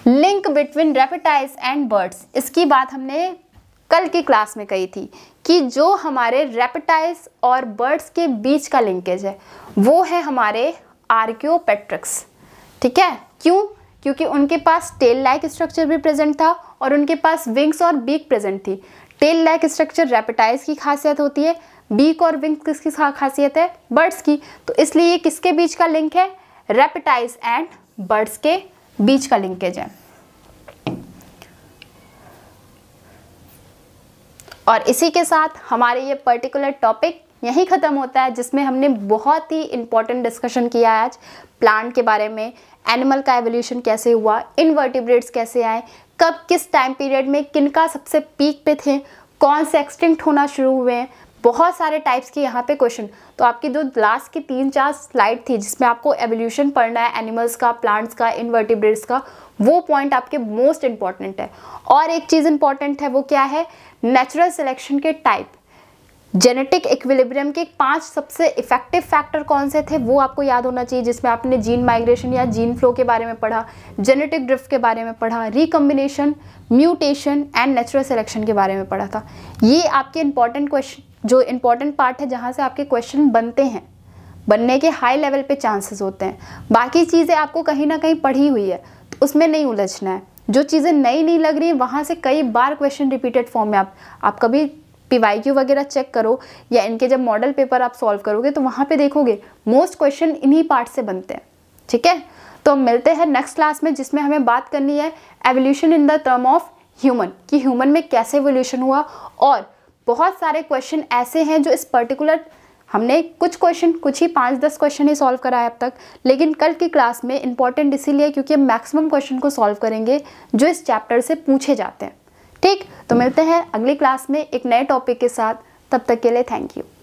link between reptiles and birds इसकी बात हमने कल की क्लास में कही थी कि जो हमारे रेपिटाइज और बर्ड्स के बीच का लिंकेज है वो है हमारे आर्क्योपेट्रिक्स ठीक है क्यों क्योंकि उनके पास टेल लाइक स्ट्रक्चर भी प्रेजेंट था और उनके पास विंग्स और बीक प्रेजेंट थी टेल लाइक स्ट्रक्चर रेपिटाइज की खासियत होती है बीक और विंग्स किसकी खासियत है बर्ड्स की तो इसलिए ये किसके बीच का लिंक है रेपिटाइज एंड बर्ड्स के बीच का लिंकेज है और इसी के साथ हमारे ये पर्टिकुलर टॉपिक यहीं ख़त्म होता है जिसमें हमने बहुत ही इम्पॉर्टेंट डिस्कशन किया है आज प्लांट के बारे में एनिमल का एवोल्यूशन कैसे हुआ इनवर्टिब्रेट्स कैसे आए कब किस टाइम पीरियड में किनका सबसे पीक पे थे कौन से एक्सटिंक्ट होना शुरू हुए हैं बहुत सारे टाइप्स के यहाँ पे क्वेश्चन तो आपकी जो लास्ट की तीन चार स्लाइड थी जिसमें आपको एवोल्यूशन पढ़ना है एनिमल्स का प्लांट्स का इनवर्टिब्रेट्स का वो पॉइंट आपके मोस्ट इंपॉर्टेंट है और एक चीज़ इंपॉर्टेंट है वो क्या है नेचुरल सिलेक्शन के टाइप जेनेटिक इक्विलिब्रियम के पांच सबसे इफेक्टिव फैक्टर कौन से थे वो आपको याद होना चाहिए जिसमें आपने जीन माइग्रेशन या जीन फ्लो के बारे में पढ़ा जेनेटिक ड्रिफ्ट के बारे में पढ़ा recombination mutation and natural selection के बारे में पढ़ा था ये आपके इंपॉर्टेंट क्वेश्चन जो इम्पोर्टेंट पार्ट है जहाँ से आपके क्वेश्चन बनते हैं बनने के हाई लेवल पे चांसेस होते हैं बाकी चीज़ें आपको कहीं ना कहीं पढ़ी हुई है तो उसमें नहीं उलझना है जो चीज़ें नई नहीं लग रही हैं वहाँ से कई बार क्वेश्चन रिपीटेड फॉर्म में आप आप कभी पी वगैरह चेक करो या इनके जब मॉडल पेपर आप सॉल्व करोगे तो वहाँ पे देखोगे मोस्ट क्वेश्चन इन्हीं पार्ट से बनते हैं ठीक है तो हम मिलते हैं नेक्स्ट क्लास में जिसमें हमें बात करनी है evolution in the term of human कि ह्यूमन में कैसे एवोल्यूशन हुआ और बहुत सारे क्वेश्चन ऐसे हैं जो इस पर्टिकुलर हमने कुछ क्वेश्चन कुछ ही पाँच दस क्वेश्चन ही सॉल्व कराए अब तक लेकिन कल की क्लास में इंपॉर्टेंट इसीलिए क्योंकि हम मैक्सिमम क्वेश्चन को सॉल्व करेंगे जो इस चैप्टर से पूछे जाते हैं ठीक तो मिलते हैं अगली क्लास में एक नए टॉपिक के साथ तब तक के लिए थैंक यू